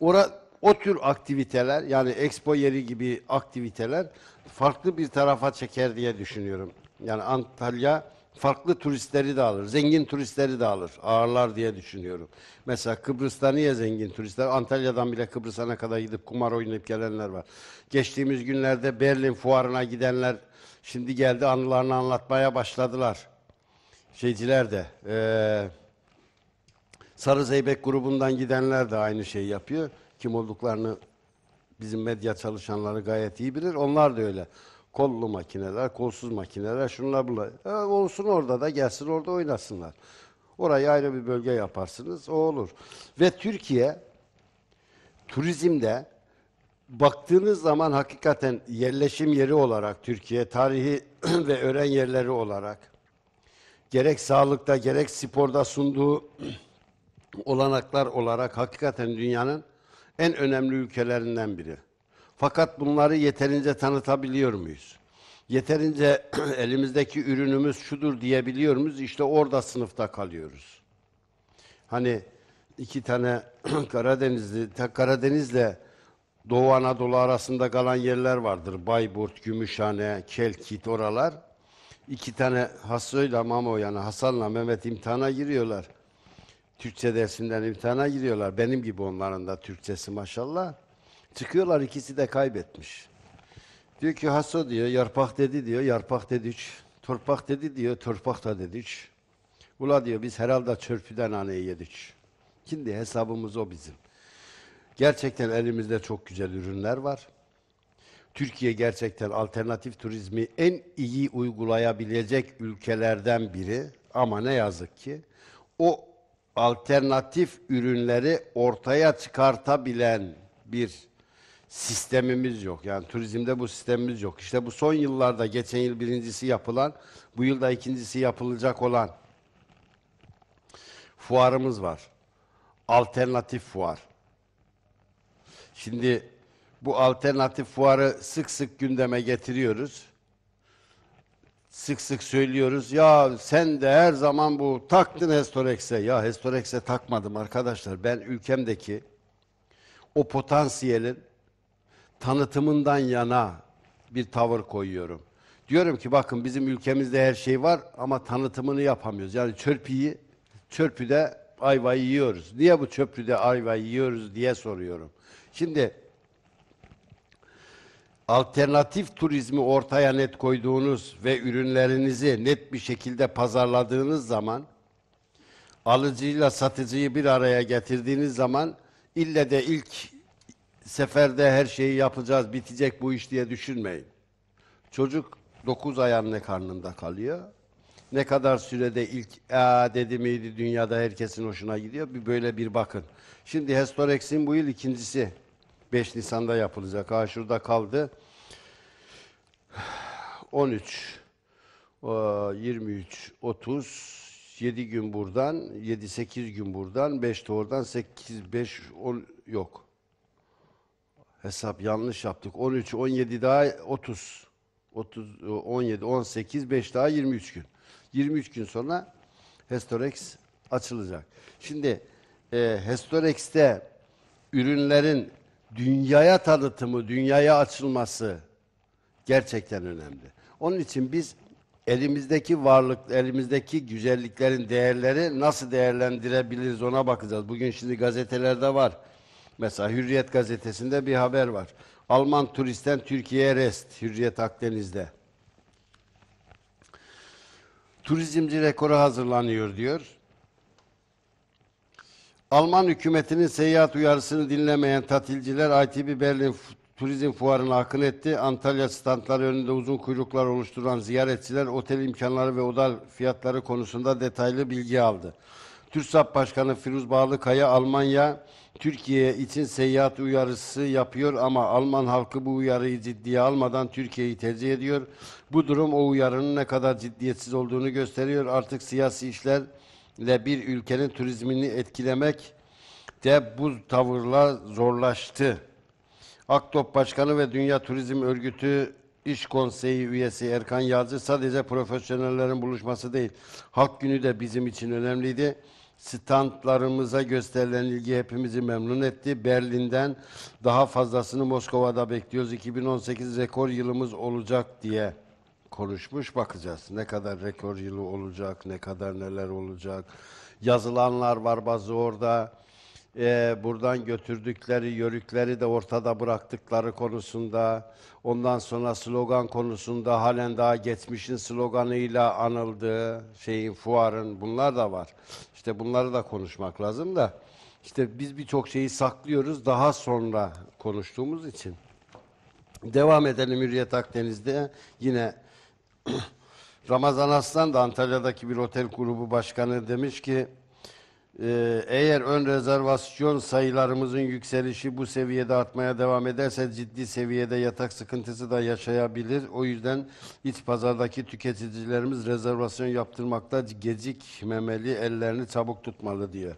Speaker 1: orada o tür aktiviteler yani expo yeri gibi aktiviteler farklı bir tarafa çeker diye düşünüyorum. Yani Antalya farklı turistleri de alır. Zengin turistleri de alır. Ağırlar diye düşünüyorum. Mesela Kıbrıs'ta niye zengin turistler? Antalya'dan bile Kıbrıs'a kadar gidip kumar oynayıp gelenler var. Geçtiğimiz günlerde Berlin fuarına gidenler şimdi geldi anılarını anlatmaya başladılar. Şeyciler de e, Sarı Zeybek grubundan gidenler de aynı şeyi yapıyor kim olduklarını bizim medya çalışanları gayet iyi bilir. Onlar da öyle. Kollu makineler, kolsuz makineler, şunlar bunlar. E, olsun orada da gelsin orada oynasınlar. Orayı ayrı bir bölge yaparsınız, o olur. Ve Türkiye turizmde baktığınız zaman hakikaten yerleşim yeri olarak Türkiye tarihi ve öğren yerleri olarak gerek sağlıkta gerek sporda sunduğu olanaklar olarak hakikaten dünyanın en önemli ülkelerinden biri. Fakat bunları yeterince tanıtabiliyor muyuz? Yeterince elimizdeki ürünümüz şudur diyebiliyor muyuz? İşte orada sınıfta kalıyoruz. Hani iki tane Karadenizli, Karadeniz'le Doğu Anadolu arasında kalan yerler vardır. Bayburt, Gümüşhane, Kelkit oralar. İki tane Hasoyla Mamo Hasan'la Mehmet imtihana giriyorlar. Türkçe dersinden imtihana gidiyorlar. Benim gibi onların da Türkçesi maşallah. Çıkıyorlar ikisi de kaybetmiş. Diyor ki haso diyor, yarpak dedi diyor, yarpak dedi üç. Torpak dedi diyor, torpak da dedi üç. Ula diyor biz herhalde çörpüden haneyi yedik. Şimdi hesabımız o bizim. Gerçekten elimizde çok güzel ürünler var. Türkiye gerçekten alternatif turizmi en iyi uygulayabilecek ülkelerden biri. Ama ne yazık ki o alternatif ürünleri ortaya çıkartabilen bir sistemimiz yok. Yani turizmde bu sistemimiz yok. İşte bu son yıllarda geçen yıl birincisi yapılan, bu yılda ikincisi yapılacak olan fuarımız var. Alternatif fuar. Şimdi bu alternatif fuarı sık sık gündeme getiriyoruz sık sık söylüyoruz. Ya sen de her zaman bu taktın Hestorex'e. Ya Hestorex'e takmadım arkadaşlar. Ben ülkemdeki o potansiyelin tanıtımından yana bir tavır koyuyorum. Diyorum ki bakın bizim ülkemizde her şey var ama tanıtımını yapamıyoruz. Yani çörpüyü, çörpüde ayvayı yiyoruz. Niye bu çöplüde ayvayı yiyoruz diye soruyorum. Şimdi alternatif turizmi ortaya net koyduğunuz ve ürünlerinizi net bir şekilde pazarladığınız zaman alıcıyla satıcıyı bir araya getirdiğiniz zaman ille de ilk seferde her şeyi yapacağız, bitecek bu iş diye düşünmeyin. Çocuk 9 ay anne karnında kalıyor. Ne kadar sürede ilk aa dedi miydi dünyada herkesin hoşuna gidiyor. Bir böyle bir bakın. Şimdi Hestorex'in bu yıl ikincisi. 5 Nisan'da yapılacak. Aşur'da kaldı. 13, 23, 30, 7 gün buradan, 7-8 gün buradan, 5 de oradan, 8, 5, 10 yok. Hesap yanlış yaptık. 13, 17 daha 30. 30, 17, 18, 5 daha 23 gün. 23 gün sonra Hestorex açılacak. Şimdi e, Hestorex'te ürünlerin dünyaya tanıtımı, dünyaya açılması gerçekten önemli. Onun için biz elimizdeki varlık, elimizdeki güzelliklerin değerleri nasıl değerlendirebiliriz ona bakacağız. Bugün şimdi gazetelerde var. Mesela Hürriyet gazetesinde bir haber var. Alman turisten Türkiye'ye rest Hürriyet Akdeniz'de. Turizmci rekoru hazırlanıyor diyor. Alman hükümetinin seyahat uyarısını dinlemeyen tatilciler ITB Berlin Turizm Fuarı'na akın etti. Antalya standları önünde uzun kuyruklar oluşturan ziyaretçiler otel imkanları ve odal fiyatları konusunda detaylı bilgi aldı. TÜRSAP Başkanı Firuz Bağlıkaya Almanya Türkiye için seyahat uyarısı yapıyor ama Alman halkı bu uyarıyı ciddiye almadan Türkiye'yi tercih ediyor. Bu durum o uyarının ne kadar ciddiyetsiz olduğunu gösteriyor. Artık siyasi işler ile bir ülkenin turizmini etkilemek de bu tavırla zorlaştı. Aktop Başkanı ve Dünya Turizm Örgütü İş Konseyi üyesi Erkan Yazıcı sadece profesyonellerin buluşması değil, halk günü de bizim için önemliydi. Standlarımıza gösterilen ilgi hepimizi memnun etti. Berlin'den daha fazlasını Moskova'da bekliyoruz. 2018 rekor yılımız olacak diye konuşmuş bakacağız. Ne kadar rekor yılı olacak, ne kadar neler olacak. Yazılanlar var bazı orada. Ee, buradan götürdükleri yörükleri de ortada bıraktıkları konusunda, ondan sonra slogan konusunda halen daha geçmişin sloganıyla anıldığı şeyin, fuarın bunlar da var. İşte bunları da konuşmak lazım da. İşte biz birçok şeyi saklıyoruz daha sonra konuştuğumuz için. Devam edelim Hürriyet Akdeniz'de yine Ramazan Aslan da Antalya'daki bir otel grubu başkanı demiş ki ee, eğer ön rezervasyon sayılarımızın yükselişi bu seviyede artmaya devam ederse ciddi seviyede yatak sıkıntısı da yaşayabilir. O yüzden iç pazardaki tüketicilerimiz rezervasyon yaptırmakta gecikmemeli, ellerini çabuk tutmalı diyor.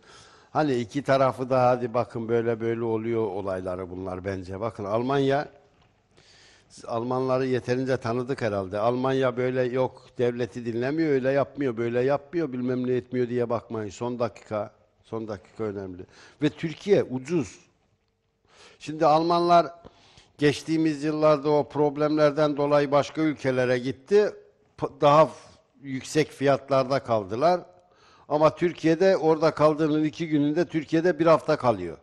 Speaker 1: Hani iki tarafı da hadi bakın böyle böyle oluyor olayları bunlar bence. Bakın Almanya Almanları yeterince tanıdık herhalde. Almanya böyle yok devleti dinlemiyor, öyle yapmıyor, böyle yapmıyor, bilmem ne etmiyor diye bakmayın. Son dakika, son dakika önemli. Ve Türkiye ucuz. Şimdi Almanlar geçtiğimiz yıllarda o problemlerden dolayı başka ülkelere gitti. Daha yüksek fiyatlarda kaldılar. Ama Türkiye'de orada kaldığının iki gününde Türkiye'de bir hafta kalıyor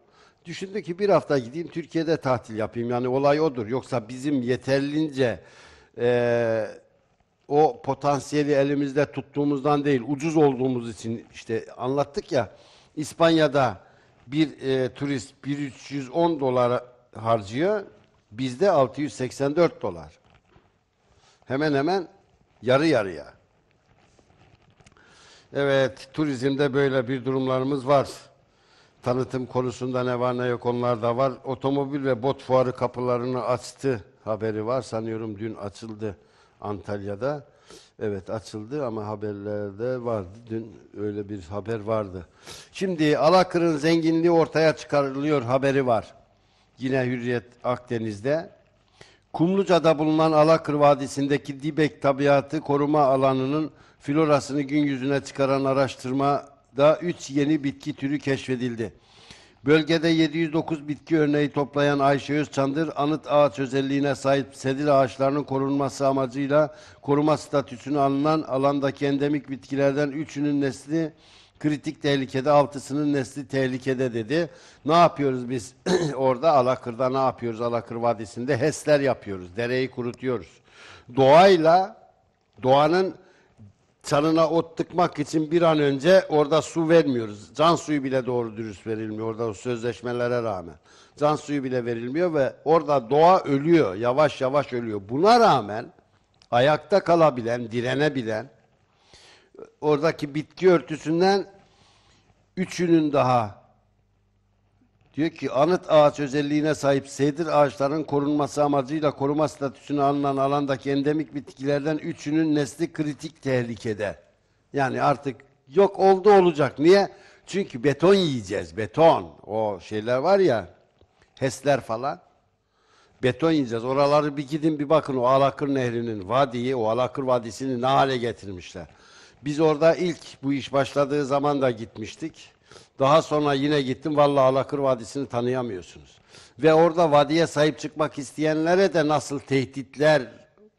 Speaker 1: düşündü ki bir hafta gideyim Türkiye'de tatil yapayım. Yani olay odur. Yoksa bizim yeterlince e, o potansiyeli elimizde tuttuğumuzdan değil, ucuz olduğumuz için işte anlattık ya İspanya'da bir e, turist 1310 dolar harcıyor. Bizde 684 dolar. Hemen hemen yarı yarıya. Evet, turizmde böyle bir durumlarımız var tanıtım konusunda ne var ne yok onlar da var. Otomobil ve bot fuarı kapılarını açtı haberi var. Sanıyorum dün açıldı Antalya'da. Evet açıldı ama haberlerde vardı. Dün öyle bir haber vardı. Şimdi Alakır'ın zenginliği ortaya çıkarılıyor haberi var. Yine Hürriyet Akdeniz'de. Kumluca'da bulunan Alakır Vadisi'ndeki Dibek Tabiatı Koruma Alanı'nın florasını gün yüzüne çıkaran araştırma da 3 yeni bitki türü keşfedildi. Bölgede 709 bitki örneği toplayan Ayşe Özçandır, anıt ağaç özelliğine sahip sedir ağaçlarının korunması amacıyla koruma statüsünü alınan alandaki endemik bitkilerden 3'ünün nesli kritik tehlikede, 6'sının nesli tehlikede dedi. Ne yapıyoruz biz orada? Alakır'da ne yapıyoruz? Alakır Vadisi'nde HES'ler yapıyoruz, dereyi kurutuyoruz. Doğayla, doğanın çanına ot tıkmak için bir an önce orada su vermiyoruz. Can suyu bile doğru dürüst verilmiyor orada o sözleşmelere rağmen. Can suyu bile verilmiyor ve orada doğa ölüyor. Yavaş yavaş ölüyor. Buna rağmen ayakta kalabilen, direnebilen oradaki bitki örtüsünden üçünün daha Diyor ki anıt ağaç özelliğine sahip seydir ağaçların korunması amacıyla koruma statüsünü alınan alandaki endemik bitkilerden üçünün nesli kritik tehlikede. Yani artık yok oldu olacak. Niye? Çünkü beton yiyeceğiz. Beton. O şeyler var ya HES'ler falan. Beton yiyeceğiz. Oraları bir gidin bir bakın o Alakır Nehri'nin vadiyi, o Alakır Vadisi'ni ne hale getirmişler. Biz orada ilk bu iş başladığı zaman da gitmiştik. Daha sonra yine gittim vallahi Alakır Vadisi'ni tanıyamıyorsunuz. Ve orada vadiye sahip çıkmak isteyenlere de nasıl tehditler,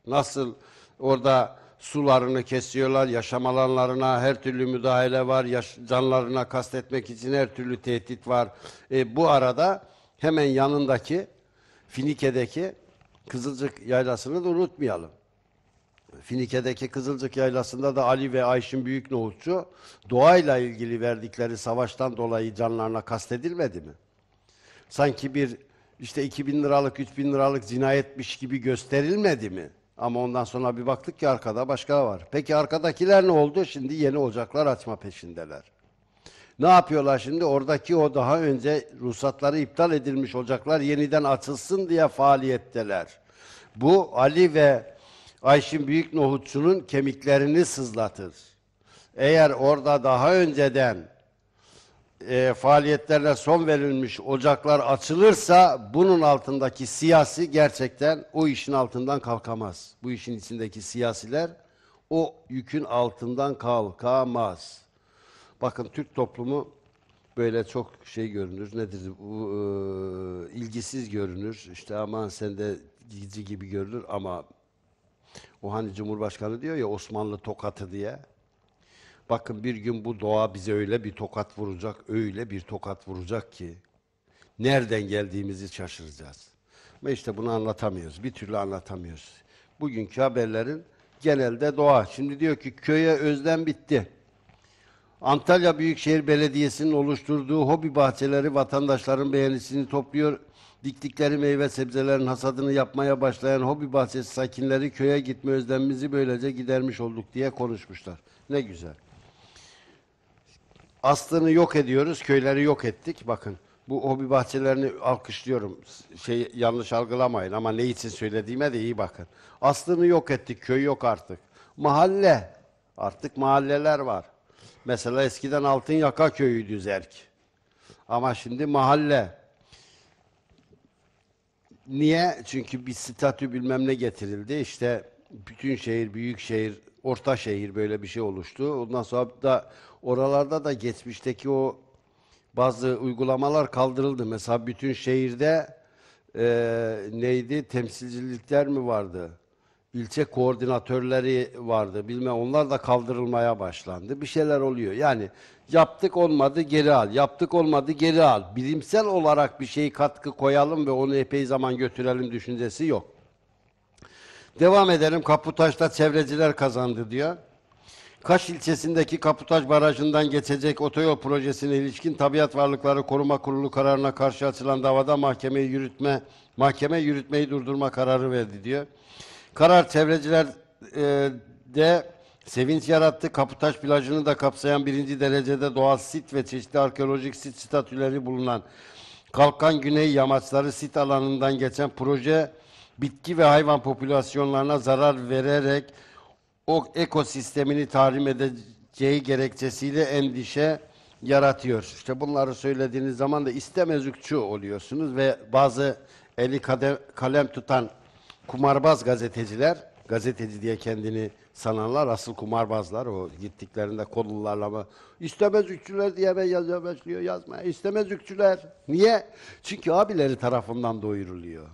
Speaker 1: nasıl orada sularını kesiyorlar, yaşam alanlarına her türlü müdahale var, yaş- canlarına kastetmek için her türlü tehdit var. E, bu arada hemen yanındaki Finike'deki Kızılcık Yaylası'nı da unutmayalım. Finike'deki Kızılcık Yaylası'nda da Ali ve Ayşin Büyük Nohutçu doğayla ilgili verdikleri savaştan dolayı canlarına kastedilmedi mi? Sanki bir işte 2000 liralık 3000 liralık cinayetmiş gibi gösterilmedi mi? Ama ondan sonra bir baktık ki arkada başka var. Peki arkadakiler ne oldu? Şimdi yeni ocaklar açma peşindeler. Ne yapıyorlar şimdi? Oradaki o daha önce ruhsatları iptal edilmiş ocaklar yeniden açılsın diye faaliyetteler. Bu Ali ve Ayşin Büyük Nohutçu'nun kemiklerini sızlatır. Eğer orada daha önceden e, faaliyetlerine son verilmiş ocaklar açılırsa bunun altındaki siyasi gerçekten o işin altından kalkamaz. Bu işin içindeki siyasiler o yükün altından kalkamaz. Bakın Türk toplumu böyle çok şey görünür. Nedir bu? E, ilgisiz görünür. İşte aman sen de gidici gibi görünür ama o hani Cumhurbaşkanı diyor ya Osmanlı tokatı diye. Bakın bir gün bu doğa bize öyle bir tokat vuracak, öyle bir tokat vuracak ki nereden geldiğimizi şaşıracağız. Ama işte bunu anlatamıyoruz. Bir türlü anlatamıyoruz. Bugünkü haberlerin genelde doğa. Şimdi diyor ki köye özlem bitti. Antalya Büyükşehir Belediyesi'nin oluşturduğu hobi bahçeleri vatandaşların beğenisini topluyor. Diktikleri meyve sebzelerin hasadını yapmaya başlayan hobi bahçesi sakinleri köye gitme özlemimizi böylece gidermiş olduk diye konuşmuşlar. Ne güzel. Aslını yok ediyoruz, köyleri yok ettik. Bakın bu hobi bahçelerini alkışlıyorum. Şey yanlış algılamayın ama ne için söylediğime de iyi bakın. Aslını yok ettik, köy yok artık. Mahalle, artık mahalleler var. Mesela eskiden Altın Yaka köyüydü Zerk. Ama şimdi mahalle. Niye? Çünkü bir statü bilmem ne getirildi. İşte bütün şehir, büyük şehir, orta şehir böyle bir şey oluştu. Ondan sonra da oralarda da geçmişteki o bazı uygulamalar kaldırıldı. Mesela bütün şehirde e, neydi? Temsilcilikler mi vardı? ilçe koordinatörleri vardı. Bilmem onlar da kaldırılmaya başlandı. Bir şeyler oluyor. Yani yaptık olmadı geri al. Yaptık olmadı geri al. Bilimsel olarak bir şey katkı koyalım ve onu epey zaman götürelim düşüncesi yok. Devam edelim. Kaputaş'ta çevreciler kazandı diyor. Kaş ilçesindeki Kaputaş Barajı'ndan geçecek otoyol projesine ilişkin Tabiat Varlıkları Koruma Kurulu kararına karşı açılan davada mahkemeyi yürütme mahkeme yürütmeyi durdurma kararı verdi diyor. Karar e, de sevinç yarattı. Kaputaş plajını da kapsayan birinci derecede doğal sit ve çeşitli arkeolojik sit statüleri bulunan Kalkan Güney Yamaçları sit alanından geçen proje bitki ve hayvan popülasyonlarına zarar vererek o ekosistemini tahrim edeceği gerekçesiyle endişe yaratıyor. İşte bunları söylediğiniz zaman da istemezlikçi oluyorsunuz ve bazı eli kalem tutan kumarbaz gazeteciler, gazeteci diye kendini sananlar asıl kumarbazlar. O gittiklerinde kollularla mı? İstemez ükçüler diye ben yazıyor başlıyor yazmaya. İstemez ükçüler. Niye? Çünkü abileri tarafından doyuruluyor.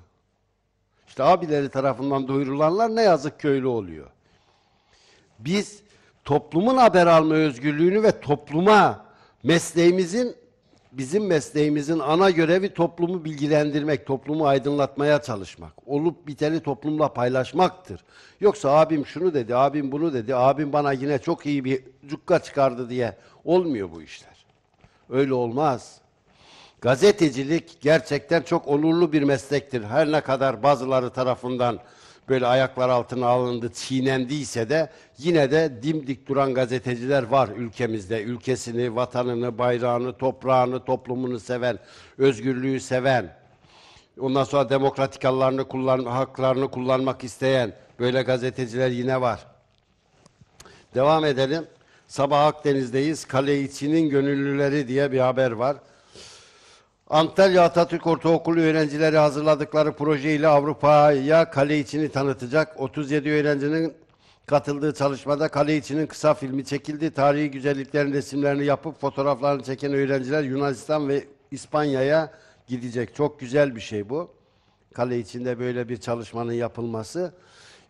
Speaker 1: İşte abileri tarafından doyurulanlar ne yazık köylü oluyor. Biz toplumun haber alma özgürlüğünü ve topluma mesleğimizin bizim mesleğimizin ana görevi toplumu bilgilendirmek, toplumu aydınlatmaya çalışmak. Olup biteni toplumla paylaşmaktır. Yoksa abim şunu dedi, abim bunu dedi, abim bana yine çok iyi bir cukka çıkardı diye olmuyor bu işler. Öyle olmaz. Gazetecilik gerçekten çok onurlu bir meslektir. Her ne kadar bazıları tarafından böyle ayaklar altına alındı, çiğnendiyse de yine de dimdik duran gazeteciler var ülkemizde. Ülkesini, vatanını, bayrağını, toprağını, toplumunu seven, özgürlüğü seven, ondan sonra demokratik haklarını, kullan, haklarını kullanmak isteyen böyle gazeteciler yine var. Devam edelim. Sabah Akdeniz'deyiz. Kale içinin gönüllüleri diye bir haber var. Antalya Atatürk Ortaokulu öğrencileri hazırladıkları proje ile Avrupa'ya kale içini tanıtacak. 37 öğrencinin katıldığı çalışmada kale içinin kısa filmi çekildi. Tarihi güzelliklerin resimlerini yapıp fotoğraflarını çeken öğrenciler Yunanistan ve İspanya'ya gidecek. Çok güzel bir şey bu. Kale içinde böyle bir çalışmanın yapılması.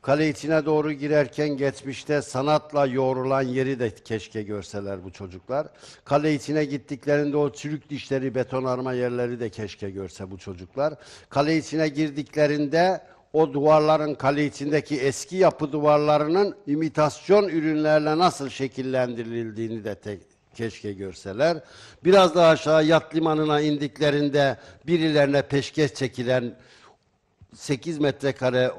Speaker 1: Kale içine doğru girerken geçmişte sanatla yoğrulan yeri de keşke görseler bu çocuklar. Kale içine gittiklerinde o çürük dişleri betonarma yerleri de keşke görse bu çocuklar. Kale içine girdiklerinde o duvarların kale içindeki eski yapı duvarlarının imitasyon ürünlerle nasıl şekillendirildiğini de te- keşke görseler. Biraz daha aşağı yat limanına indiklerinde birilerine peşkeş çekilen 8 metrekare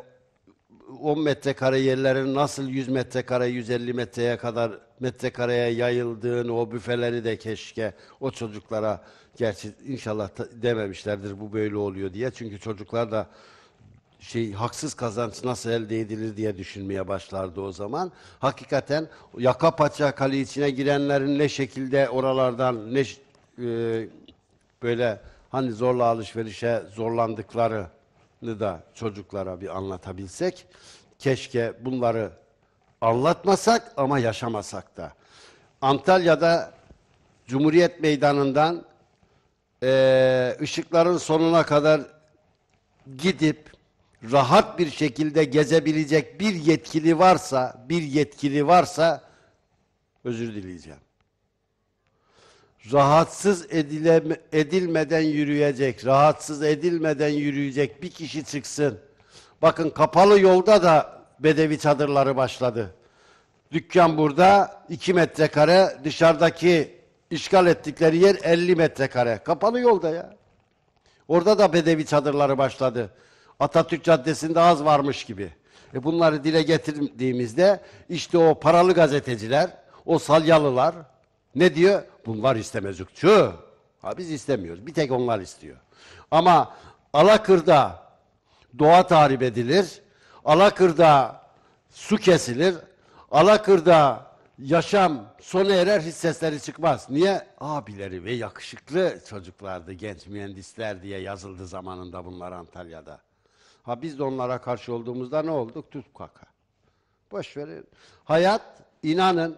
Speaker 1: 10 metrekare yerlerin nasıl 100 metrekare, 150 metreye kadar metrekareye yayıldığını, o büfeleri de keşke o çocuklara gerçi inşallah dememişlerdir bu böyle oluyor diye. Çünkü çocuklar da şey haksız kazanç nasıl elde edilir diye düşünmeye başlardı o zaman. Hakikaten yaka paça kale içine girenlerin ne şekilde oralardan ne e, böyle hani zorla alışverişe zorlandıkları da çocuklara bir anlatabilsek. Keşke bunları anlatmasak ama yaşamasak da. Antalya'da Cumhuriyet Meydanı'ndan e, ışıkların sonuna kadar gidip rahat bir şekilde gezebilecek bir yetkili varsa, bir yetkili varsa özür dileyeceğim rahatsız edile, edilmeden yürüyecek, rahatsız edilmeden yürüyecek bir kişi çıksın. Bakın kapalı yolda da bedevi çadırları başladı. Dükkan burada iki metrekare, dışarıdaki işgal ettikleri yer 50 metrekare. Kapalı yolda ya. Orada da bedevi çadırları başladı. Atatürk Caddesi'nde az varmış gibi. E bunları dile getirdiğimizde işte o paralı gazeteciler, o salyalılar ne diyor? Bunlar istemez ırkçı. Ha biz istemiyoruz. Bir tek onlar istiyor. Ama Alakır'da doğa tahrip edilir. Alakır'da su kesilir. Alakır'da yaşam sona erer hiç sesleri çıkmaz. Niye? Abileri ve yakışıklı çocuklardı, genç mühendisler diye yazıldı zamanında bunlar Antalya'da. Ha biz de onlara karşı olduğumuzda ne olduk? Tut kaka. Boş verin. Hayat inanın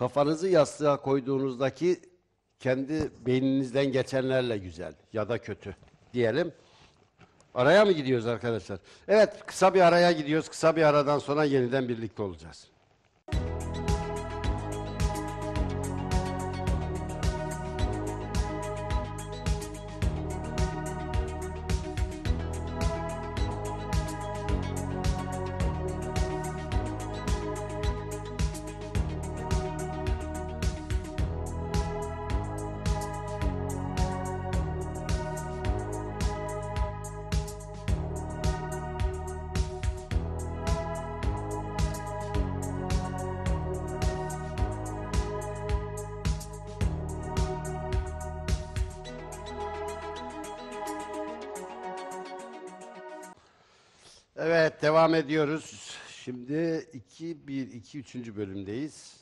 Speaker 1: kafanızı yastığa koyduğunuzdaki kendi beyninizden geçenlerle güzel ya da kötü diyelim. Araya mı gidiyoruz arkadaşlar? Evet kısa bir araya gidiyoruz. Kısa bir aradan sonra yeniden birlikte olacağız. ediyoruz. Şimdi 2 1 2 3. bölümdeyiz.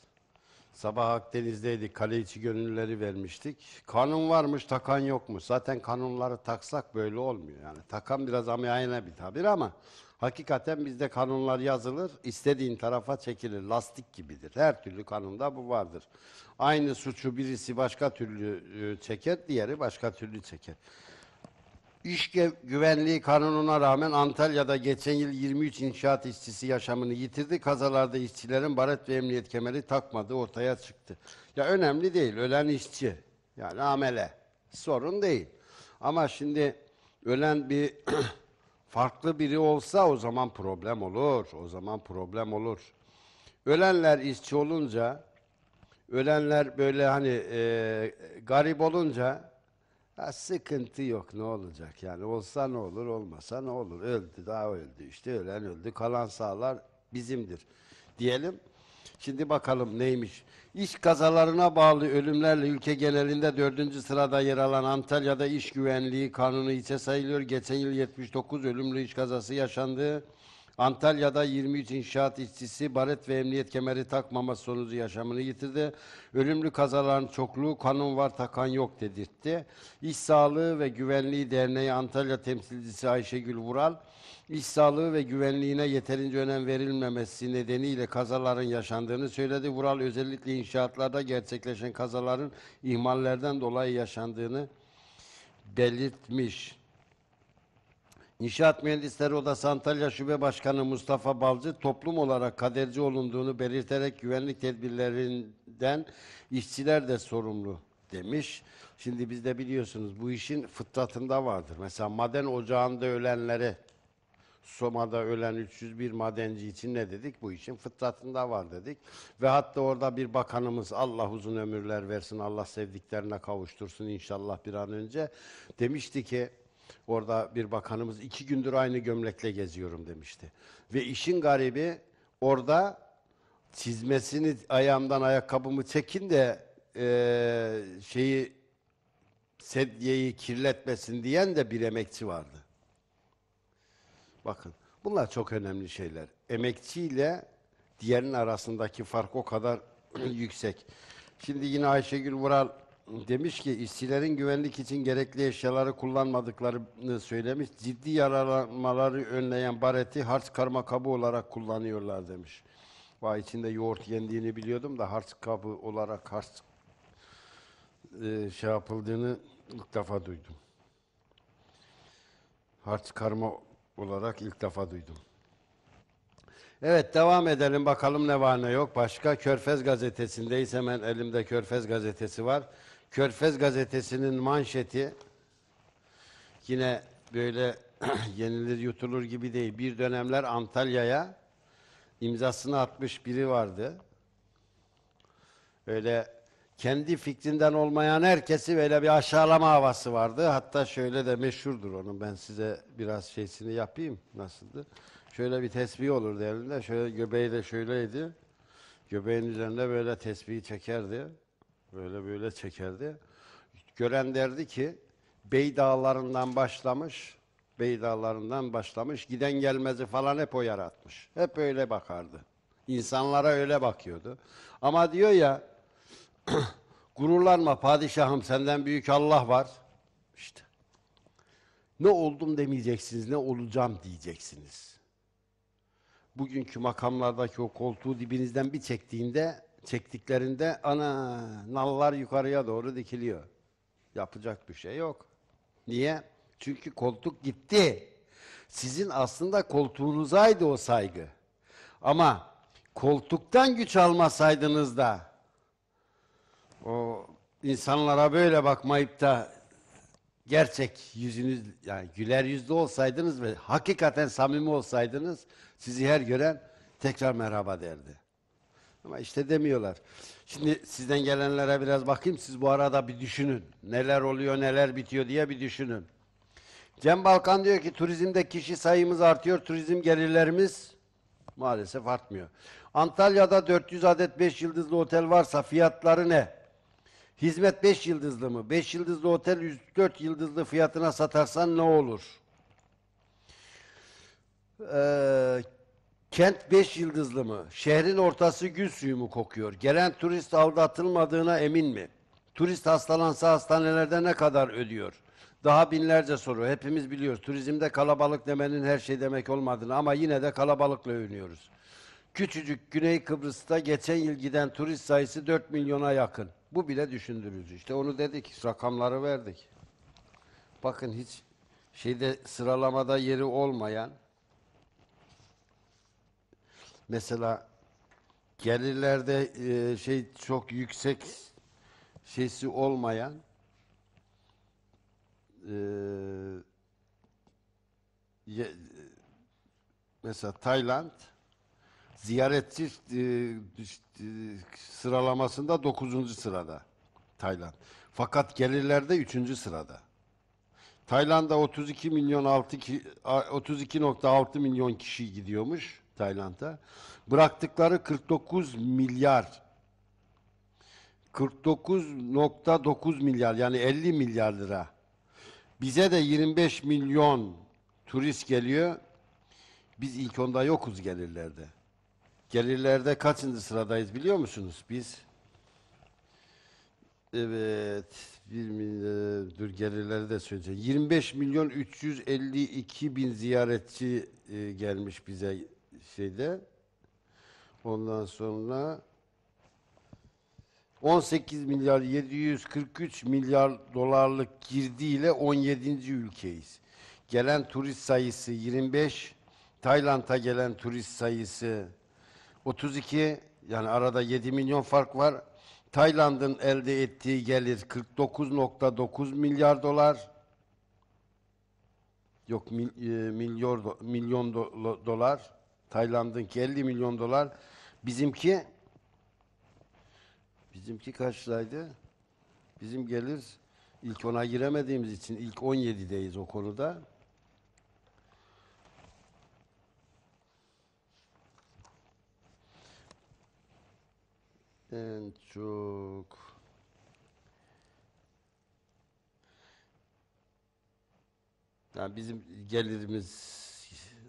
Speaker 1: Sabah Akdeniz'deydik. Kale içi gönülleri vermiştik. Kanun varmış, takan yokmuş. Zaten kanunları taksak böyle olmuyor. Yani takan biraz amiyane bir tabir ama hakikaten bizde kanunlar yazılır, istediğin tarafa çekilir. Lastik gibidir. Her türlü kanunda bu vardır. Aynı suçu birisi başka türlü e, çeker, diğeri başka türlü çeker. İş güvenliği kanununa rağmen Antalya'da geçen yıl 23 inşaat işçisi yaşamını yitirdi. Kazalarda işçilerin baret ve emniyet kemeri takmadığı ortaya çıktı. Ya önemli değil, ölen işçi. Yani amele. Sorun değil. Ama şimdi ölen bir farklı biri olsa o zaman problem olur. O zaman problem olur. Ölenler işçi olunca, ölenler böyle hani e, garip olunca Ha, sıkıntı yok ne olacak yani olsa ne olur olmasa ne olur öldü daha öldü işte ölen öldü kalan sağlar bizimdir diyelim. Şimdi bakalım neymiş. İş kazalarına bağlı ölümlerle ülke genelinde dördüncü sırada yer alan Antalya'da iş güvenliği kanunu içe sayılıyor. Geçen yıl 79 ölümlü iş kazası yaşandı. Antalya'da 23 inşaat işçisi baret ve emniyet kemeri takmaması sonucu yaşamını yitirdi. Ölümlü kazaların çokluğu kanun var takan yok dedirtti. İş Sağlığı ve Güvenliği Derneği Antalya temsilcisi Ayşegül Vural, iş sağlığı ve güvenliğine yeterince önem verilmemesi nedeniyle kazaların yaşandığını söyledi. Vural özellikle inşaatlarda gerçekleşen kazaların ihmallerden dolayı yaşandığını belirtmiş. İnşaat Mühendisleri Odası Antalya Şube Başkanı Mustafa Balcı toplum olarak kaderci olunduğunu belirterek güvenlik tedbirlerinden işçiler de sorumlu demiş. Şimdi biz de biliyorsunuz bu işin fıtratında vardır. Mesela maden ocağında ölenlere Soma'da ölen 301 madenci için ne dedik? Bu işin fıtratında var dedik. Ve hatta orada bir bakanımız Allah uzun ömürler versin, Allah sevdiklerine kavuştursun inşallah bir an önce demişti ki Orada bir bakanımız iki gündür aynı gömlekle geziyorum demişti. Ve işin garibi orada çizmesini ayağımdan ayakkabımı çekin de e, şeyi sedyeyi kirletmesin diyen de bir emekçi vardı. Bakın bunlar çok önemli şeyler. Emekçi ile diğerinin arasındaki fark o kadar yüksek. Şimdi yine Ayşegül Vural demiş ki işçilerin güvenlik için gerekli eşyaları kullanmadıklarını söylemiş. Ciddi yaralanmaları önleyen bareti harç karma kabı olarak kullanıyorlar demiş. Vay içinde yoğurt yendiğini biliyordum da harç kabı olarak harç e, şey yapıldığını ilk defa duydum. Harç karma olarak ilk defa duydum. Evet devam edelim bakalım ne var ne yok. Başka Körfez gazetesindeyiz. Hemen elimde Körfez gazetesi var. Körfez gazetesinin manşeti yine böyle yenilir yutulur gibi değil. Bir dönemler Antalya'ya imzasını atmış biri vardı. Öyle kendi fikrinden olmayan herkesi böyle bir aşağılama havası vardı. Hatta şöyle de meşhurdur onun. Ben size biraz şeysini yapayım. Nasıldı? Şöyle bir tesbih olur elinde. Şöyle göbeği de şöyleydi. Göbeğin üzerinde böyle tesbihi çekerdi. Böyle böyle çekerdi. Gören derdi ki Bey dağlarından başlamış, Bey dağlarından başlamış, giden gelmezi falan hep o yaratmış. Hep öyle bakardı. İnsanlara öyle bakıyordu. Ama diyor ya, gururlanma padişahım senden büyük Allah var. İşte ne oldum demeyeceksiniz, ne olacağım diyeceksiniz. Bugünkü makamlardaki o koltuğu dibinizden bir çektiğinde çektiklerinde ana nallar yukarıya doğru dikiliyor. Yapacak bir şey yok. Niye? Çünkü koltuk gitti. Sizin aslında koltuğunuzaydı o saygı. Ama koltuktan güç almasaydınız da o insanlara böyle bakmayıp da gerçek yüzünüz yani güler yüzlü olsaydınız ve hakikaten samimi olsaydınız sizi her gören tekrar merhaba derdi. Ama işte demiyorlar. Şimdi sizden gelenlere biraz bakayım. Siz bu arada bir düşünün. Neler oluyor, neler bitiyor diye bir düşünün. Cem Balkan diyor ki turizmde kişi sayımız artıyor. Turizm gelirlerimiz maalesef artmıyor. Antalya'da 400 adet 5 yıldızlı otel varsa fiyatları ne? Hizmet 5 yıldızlı mı? 5 yıldızlı otel 104 yıldızlı fiyatına satarsan ne olur? Ee, Kent beş yıldızlı mı? Şehrin ortası gül suyu mu kokuyor? Gelen turist aldatılmadığına emin mi? Turist hastalansa hastanelerde ne kadar ödüyor? Daha binlerce soru. Hepimiz biliyoruz. Turizmde kalabalık demenin her şey demek olmadığını ama yine de kalabalıkla övünüyoruz. Küçücük Güney Kıbrıs'ta geçen yıl giden turist sayısı 4 milyona yakın. Bu bile düşündürücü. İşte onu dedik, rakamları verdik. Bakın hiç şeyde sıralamada yeri olmayan Mesela gelirlerde e, şey çok yüksek şeysi olmayan e, mesela Tayland ziyaretçi e, sıralamasında dokuzuncu sırada Tayland. Fakat gelirlerde üçüncü sırada. Tayland'a 32 milyon 6 32.6 milyon kişi gidiyormuş. Tayland'a. Bıraktıkları 49 milyar 49.9 milyar yani 50 milyar lira. Bize de 25 milyon turist geliyor. Biz ilk onda yokuz gelirlerde. Gelirlerde kaçıncı sıradayız biliyor musunuz? Biz Evet, bir milyon, dur gelirleri de söyleyeceğim. 25 milyon 352 bin ziyaretçi e, gelmiş bize şeyde. Ondan sonra 18 milyar 743 milyar dolarlık girdiyle 17. ülkeyiz. Gelen turist sayısı 25, Tayland'a gelen turist sayısı 32, yani arada 7 milyon fark var. Tayland'ın elde ettiği gelir 49.9 milyar dolar. Yok mil, e, milyon, milyon dolar. Tayland'ınki 50 milyon dolar. Bizimki bizimki kaçtaydı? Bizim gelir ilk ona giremediğimiz için ilk 17'deyiz o konuda. En çok yani bizim gelirimiz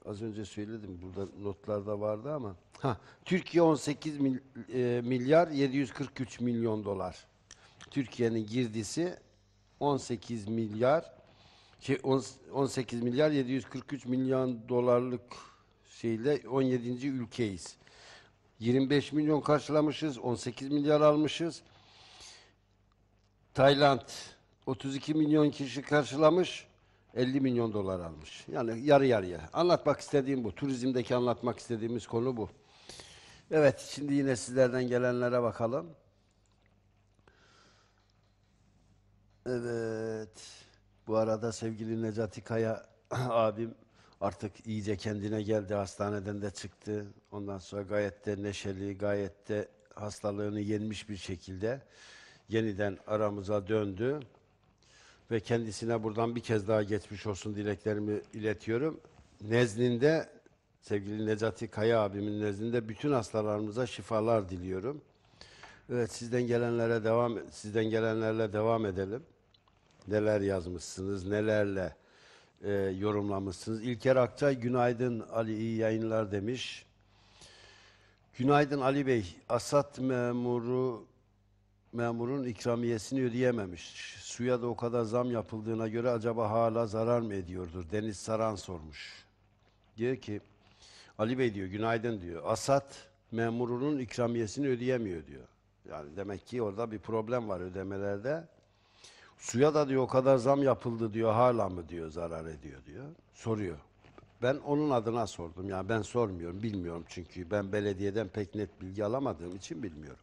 Speaker 1: az önce söyledim burada notlarda vardı ama ha Türkiye 18 mil, e, milyar 743 milyon dolar. Türkiye'nin girdisi 18 milyar şey 18 milyar 743 milyon dolarlık şeyle 17. ülkeyiz. 25 milyon karşılamışız, 18 milyar almışız. Tayland 32 milyon kişi karşılamış. 50 milyon dolar almış. Yani yarı yarıya. Anlatmak istediğim bu. Turizmdeki anlatmak istediğimiz konu bu. Evet, şimdi yine sizlerden gelenlere bakalım. Evet. Bu arada sevgili Necati Kaya abim artık iyice kendine geldi. Hastaneden de çıktı. Ondan sonra gayet de neşeli, gayet de hastalığını yenmiş bir şekilde yeniden aramıza döndü ve kendisine buradan bir kez daha geçmiş olsun dileklerimi iletiyorum. Nezlinde sevgili Necati Kaya abimin nezdinde bütün hastalarımıza şifalar diliyorum. Evet sizden gelenlere devam sizden gelenlerle devam edelim. Neler yazmışsınız, nelerle e, yorumlamışsınız. İlker Akçay günaydın Ali iyi yayınlar demiş. Günaydın Ali Bey. Asat memuru memurun ikramiyesini ödeyememiş. Suya da o kadar zam yapıldığına göre acaba hala zarar mı ediyordur? Deniz Saran sormuş. Diyor ki Ali Bey diyor günaydın diyor. Asat memurunun ikramiyesini ödeyemiyor diyor. Yani demek ki orada bir problem var ödemelerde. Suya da diyor o kadar zam yapıldı diyor hala mı diyor zarar ediyor diyor. Soruyor. Ben onun adına sordum. Yani ben sormuyorum, bilmiyorum çünkü ben belediyeden pek net bilgi alamadığım için bilmiyorum.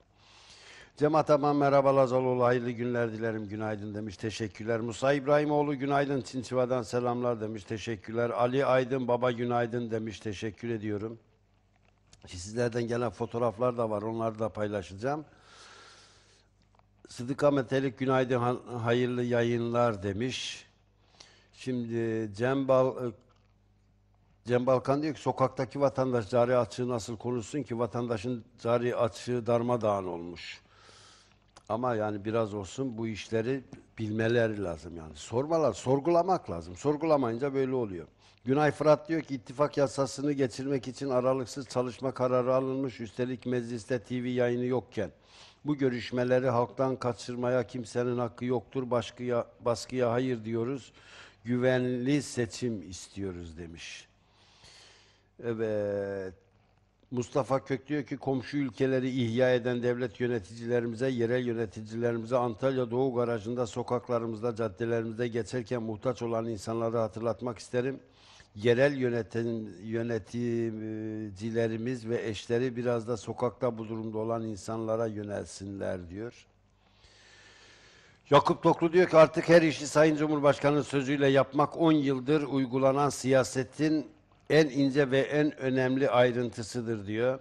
Speaker 1: Cemat Aman merhaba Lazaloğlu hayırlı günler dilerim günaydın demiş teşekkürler. Musa İbrahimoğlu günaydın Çinçiva'dan selamlar demiş teşekkürler. Ali Aydın baba günaydın demiş teşekkür ediyorum. Sizlerden gelen fotoğraflar da var onları da paylaşacağım. Sıdıka Metelik günaydın hayırlı yayınlar demiş. Şimdi Cembal Bal, e, Cem Balkan diyor ki sokaktaki vatandaş cari açığı nasıl konuşsun ki vatandaşın cari açığı darmadağın olmuş. Ama yani biraz olsun bu işleri bilmeleri lazım yani. Sormalar, sorgulamak lazım. Sorgulamayınca böyle oluyor. Günay Fırat diyor ki ittifak yasasını geçirmek için aralıksız çalışma kararı alınmış. Üstelik mecliste TV yayını yokken. Bu görüşmeleri halktan kaçırmaya kimsenin hakkı yoktur. Başkıya, baskıya hayır diyoruz. Güvenli seçim istiyoruz demiş. Evet. Mustafa Kök diyor ki komşu ülkeleri ihya eden devlet yöneticilerimize, yerel yöneticilerimize Antalya Doğu Garajı'nda, sokaklarımızda, caddelerimizde geçerken muhtaç olan insanları hatırlatmak isterim. Yerel yönetim, yöneticilerimiz ve eşleri biraz da sokakta bu durumda olan insanlara yönelsinler diyor. Yakup Toklu diyor ki artık her işi Sayın Cumhurbaşkanı'nın sözüyle yapmak 10 yıldır uygulanan siyasetin en ince ve en önemli ayrıntısıdır diyor.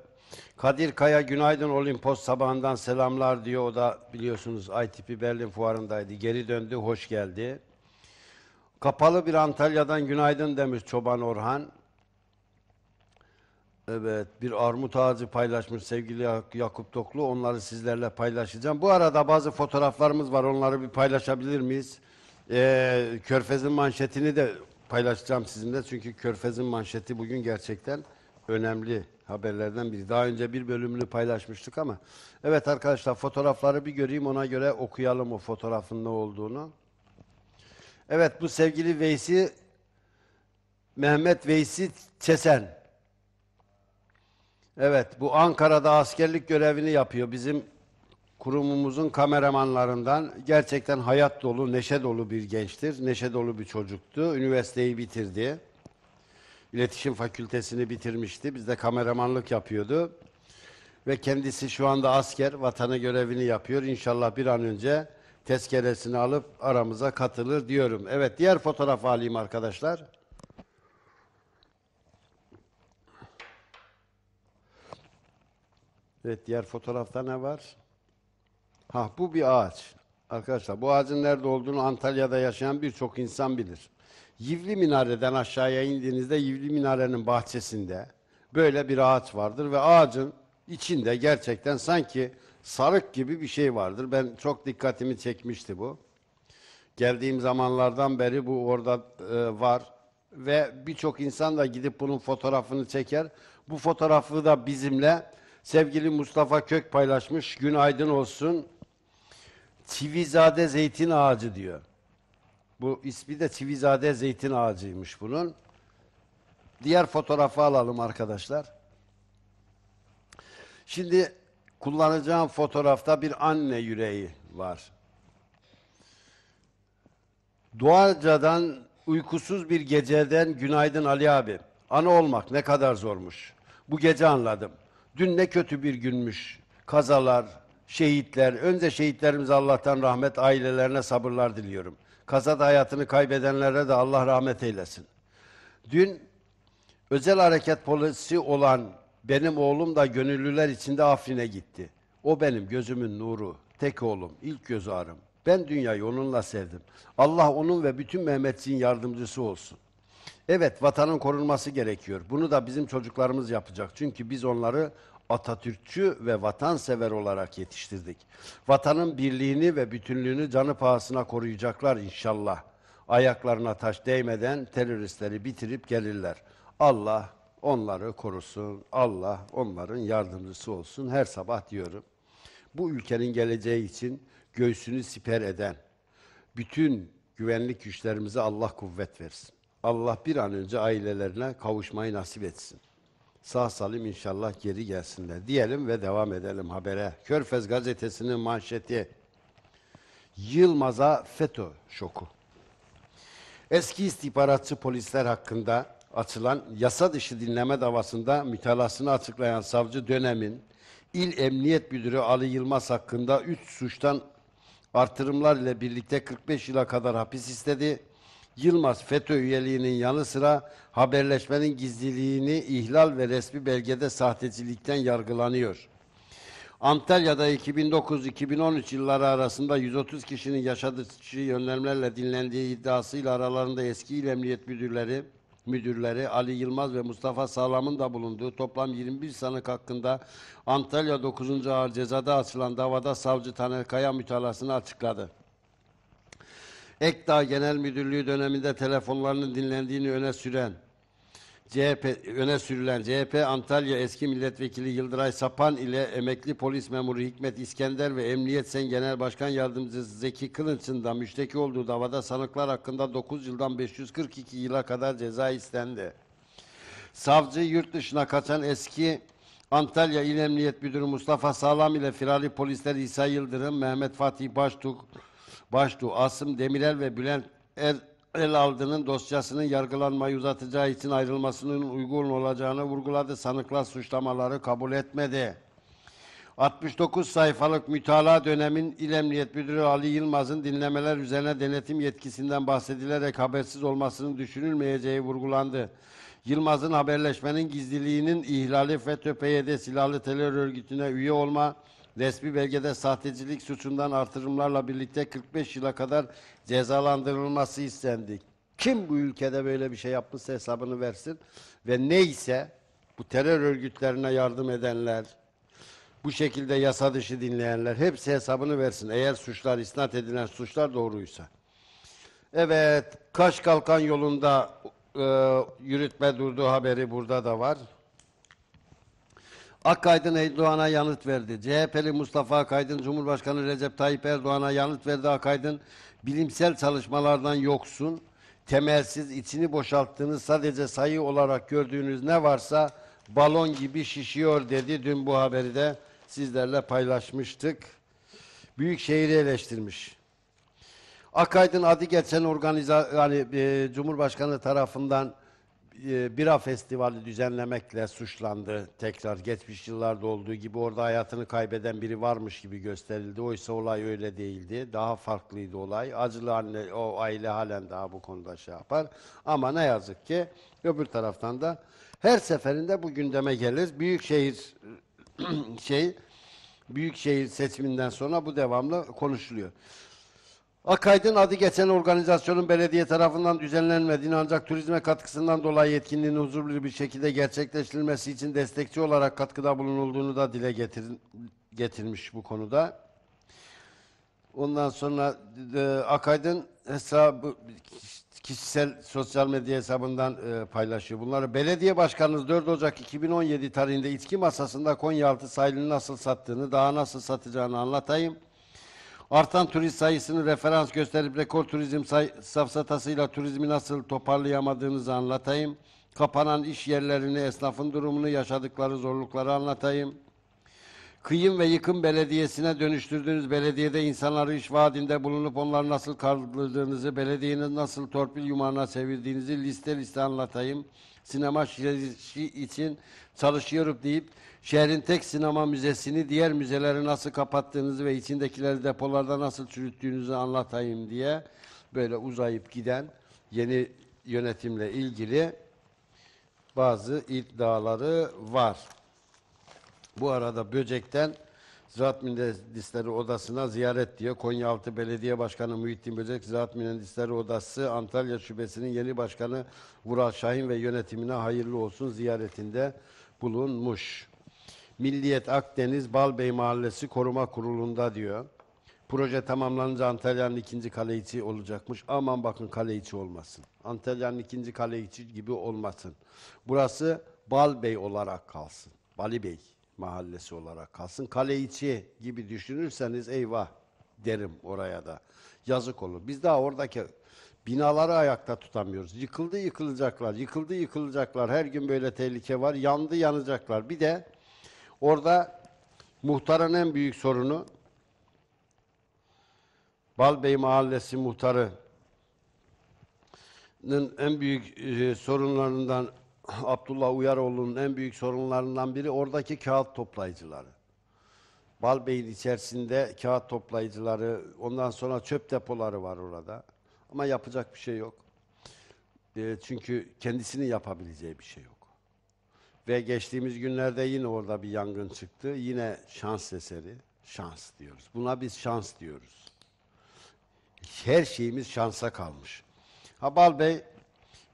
Speaker 1: Kadir Kaya günaydın Olimpos sabahından selamlar diyor. O da biliyorsunuz ITP Berlin fuarındaydı. Geri döndü, hoş geldi. Kapalı bir Antalya'dan günaydın demiş Çoban Orhan. Evet, bir armut ağacı paylaşmış sevgili Yakup Toklu. Onları sizlerle paylaşacağım. Bu arada bazı fotoğraflarımız var. Onları bir paylaşabilir miyiz? Ee, Körfez'in manşetini de paylaşacağım sizinle çünkü Körfez'in manşeti bugün gerçekten önemli haberlerden biri. Daha önce bir bölümünü paylaşmıştık ama evet arkadaşlar fotoğrafları bir göreyim ona göre okuyalım o fotoğrafın ne olduğunu. Evet bu sevgili Veysi Mehmet Veysi Çesen. Evet bu Ankara'da askerlik görevini yapıyor. Bizim kurumumuzun kameramanlarından gerçekten hayat dolu, neşe dolu bir gençtir. Neşe dolu bir çocuktu. Üniversiteyi bitirdi. İletişim Fakültesini bitirmişti. Bizde kameramanlık yapıyordu. Ve kendisi şu anda asker, vatanı görevini yapıyor. İnşallah bir an önce tezkeresini alıp aramıza katılır diyorum. Evet, diğer fotoğrafı alayım arkadaşlar. Evet, diğer fotoğrafta ne var? Ha bu bir ağaç. Arkadaşlar bu ağacın nerede olduğunu Antalya'da yaşayan birçok insan bilir. Yivli Minare'den aşağıya indiğinizde Yivli Minare'nin bahçesinde böyle bir ağaç vardır ve ağacın içinde gerçekten sanki sarık gibi bir şey vardır. Ben çok dikkatimi çekmişti bu. Geldiğim zamanlardan beri bu orada e, var ve birçok insan da gidip bunun fotoğrafını çeker. Bu fotoğrafı da bizimle sevgili Mustafa Kök paylaşmış. Gün aydın olsun. Çivizade zeytin ağacı diyor. Bu ismi de Çivizade zeytin ağacıymış bunun. Diğer fotoğrafı alalım arkadaşlar. Şimdi kullanacağım fotoğrafta bir anne yüreği var. Doğacadan uykusuz bir geceden günaydın Ali abi. Ana olmak ne kadar zormuş. Bu gece anladım. Dün ne kötü bir günmüş. Kazalar, şehitler, önce şehitlerimize Allah'tan rahmet, ailelerine sabırlar diliyorum. Kazada hayatını kaybedenlere de Allah rahmet eylesin. Dün özel hareket polisi olan benim oğlum da gönüllüler içinde Afrin'e gitti. O benim gözümün nuru, tek oğlum, ilk göz ağrım. Ben dünyayı onunla sevdim. Allah onun ve bütün Mehmetçiğin yardımcısı olsun. Evet, vatanın korunması gerekiyor. Bunu da bizim çocuklarımız yapacak. Çünkü biz onları Atatürkçü ve vatansever olarak yetiştirdik. Vatanın birliğini ve bütünlüğünü canı pahasına koruyacaklar inşallah. Ayaklarına taş değmeden teröristleri bitirip gelirler. Allah onları korusun. Allah onların yardımcısı olsun. Her sabah diyorum. Bu ülkenin geleceği için göğsünü siper eden bütün güvenlik güçlerimize Allah kuvvet versin. Allah bir an önce ailelerine kavuşmayı nasip etsin sağ salim inşallah geri gelsinler diyelim ve devam edelim habere. Körfez gazetesinin manşeti Yılmaz'a FETÖ şoku. Eski istihbaratçı polisler hakkında açılan yasa dışı dinleme davasında mütalasını açıklayan savcı dönemin İl Emniyet Müdürü Ali Yılmaz hakkında 3 suçtan artırımlar ile birlikte 45 yıla kadar hapis istedi. Yılmaz FETÖ üyeliğinin yanı sıra haberleşmenin gizliliğini ihlal ve resmi belgede sahtecilikten yargılanıyor. Antalya'da 2009-2013 yılları arasında 130 kişinin yaşadığı yönlemlerle dinlendiği iddiasıyla aralarında eski il emniyet müdürleri, müdürleri Ali Yılmaz ve Mustafa Sağlam'ın da bulunduğu toplam 21 sanık hakkında Antalya 9. Ağır Ceza'da açılan davada savcı Taner Kaya mütalasını açıkladı. Ekda Genel Müdürlüğü döneminde telefonlarının dinlendiğini öne süren CHP öne sürülen CHP Antalya eski milletvekili Yıldıray Sapan ile emekli polis memuru Hikmet İskender ve Emniyet Sen Genel Başkan Yardımcısı Zeki Kılınç'ın da müşteki olduğu davada sanıklar hakkında 9 yıldan 542 yıla kadar ceza istendi. Savcı yurt dışına kaçan eski Antalya İl Emniyet Müdürü Mustafa Sağlam ile firari polisler İsa Yıldırım, Mehmet Fatih Baştuk, Baştu, Asım Demirel ve Bülent Er Elaldı'nın dosyasının yargılanmayı uzatacağı için ayrılmasının uygun olacağını vurguladı. Sanıklar suçlamaları kabul etmedi. 69 sayfalık mütalaa dönemin İl Emniyet Müdürü Ali Yılmaz'ın dinlemeler üzerine denetim yetkisinden bahsedilerek habersiz olmasının düşünülmeyeceği vurgulandı. Yılmaz'ın haberleşmenin gizliliğinin ihlali FETÖ-PYD silahlı terör örgütüne üye olma, resmi belgede sahtecilik suçundan artırımlarla birlikte 45 yıla kadar cezalandırılması istendi. Kim bu ülkede böyle bir şey yapmışsa hesabını versin ve neyse bu terör örgütlerine yardım edenler, bu şekilde yasa dışı dinleyenler hepsi hesabını versin. Eğer suçlar isnat edilen suçlar doğruysa. Evet, Kaş Kalkan yolunda e, yürütme durduğu haberi burada da var. Akkaydın Erdoğan'a yanıt verdi. CHP'li Mustafa Akaydın, Cumhurbaşkanı Recep Tayyip Erdoğan'a yanıt verdi. Akaydın, bilimsel çalışmalardan yoksun, temelsiz, içini boşalttığınız, sadece sayı olarak gördüğünüz ne varsa balon gibi şişiyor dedi. Dün bu haberi de sizlerle paylaşmıştık. Büyük şehri eleştirmiş. Akaydın adı geçen organiza yani e, Cumhurbaşkanı tarafından e, bira festivali düzenlemekle suçlandı. Tekrar geçmiş yıllarda olduğu gibi orada hayatını kaybeden biri varmış gibi gösterildi. Oysa olay öyle değildi. Daha farklıydı olay. Acılı anne o aile halen daha bu konuda şey yapar. Ama ne yazık ki öbür taraftan da her seferinde bu gündeme gelir. Büyükşehir şey büyükşehir seçiminden sonra bu devamlı konuşuluyor. Akaydın adı geçen organizasyonun belediye tarafından düzenlenmediğini ancak turizme katkısından dolayı yetkinliğin huzurlu bir şekilde gerçekleştirilmesi için destekçi olarak katkıda bulunulduğunu da dile getir, getirmiş bu konuda. Ondan sonra e, Akaydın hesabı kişisel sosyal medya hesabından e, paylaşıyor bunları. Belediye Başkanınız 4 Ocak 2017 tarihinde içki masasında Konyaaltı sahilini nasıl sattığını, daha nasıl satacağını anlatayım. Artan turist sayısını referans gösterip rekor turizm safsatasıyla turizmi nasıl toparlayamadığınızı anlatayım. Kapanan iş yerlerini, esnafın durumunu, yaşadıkları zorlukları anlatayım. Kıyım ve yıkım belediyesine dönüştürdüğünüz belediyede insanları iş vaadinde bulunup onları nasıl kaldırdığınızı, belediyenin nasıl torpil yumağına sevirdiğinizi liste liste anlatayım sinema şehri için çalışıyorum deyip şehrin tek sinema müzesini diğer müzeleri nasıl kapattığınızı ve içindekileri depolarda nasıl çürüttüğünüzü anlatayım diye böyle uzayıp giden yeni yönetimle ilgili bazı iddiaları var. Bu arada böcekten Ziraat Mühendisleri Odası'na ziyaret diye Konyaaltı Belediye Başkanı Muhittin Böcek, Ziraat Mühendisleri Odası Antalya Şubesi'nin yeni başkanı Vural Şahin ve yönetimine hayırlı olsun ziyaretinde bulunmuş. Milliyet Akdeniz Balbey Mahallesi Koruma Kurulu'nda diyor. Proje tamamlanınca Antalya'nın ikinci kale içi olacakmış. Aman bakın kale içi olmasın. Antalya'nın ikinci kale içi gibi olmasın. Burası Balbey olarak kalsın. Bali Bey mahallesi olarak kalsın. Kale içi gibi düşünürseniz eyvah derim oraya da. Yazık olur. Biz daha oradaki binaları ayakta tutamıyoruz. Yıkıldı yıkılacaklar, yıkıldı yıkılacaklar. Her gün böyle tehlike var. Yandı yanacaklar. Bir de orada muhtarın en büyük sorunu Balbey Mahallesi muhtarının en büyük e, sorunlarından Abdullah Uyaroğlu'nun en büyük sorunlarından biri oradaki kağıt toplayıcıları. Balbey'in içerisinde kağıt toplayıcıları, ondan sonra çöp depoları var orada. Ama yapacak bir şey yok. E, çünkü kendisinin yapabileceği bir şey yok. Ve geçtiğimiz günlerde yine orada bir yangın çıktı. Yine şans eseri. Şans diyoruz. Buna biz şans diyoruz. Her şeyimiz şansa kalmış. Habal Bey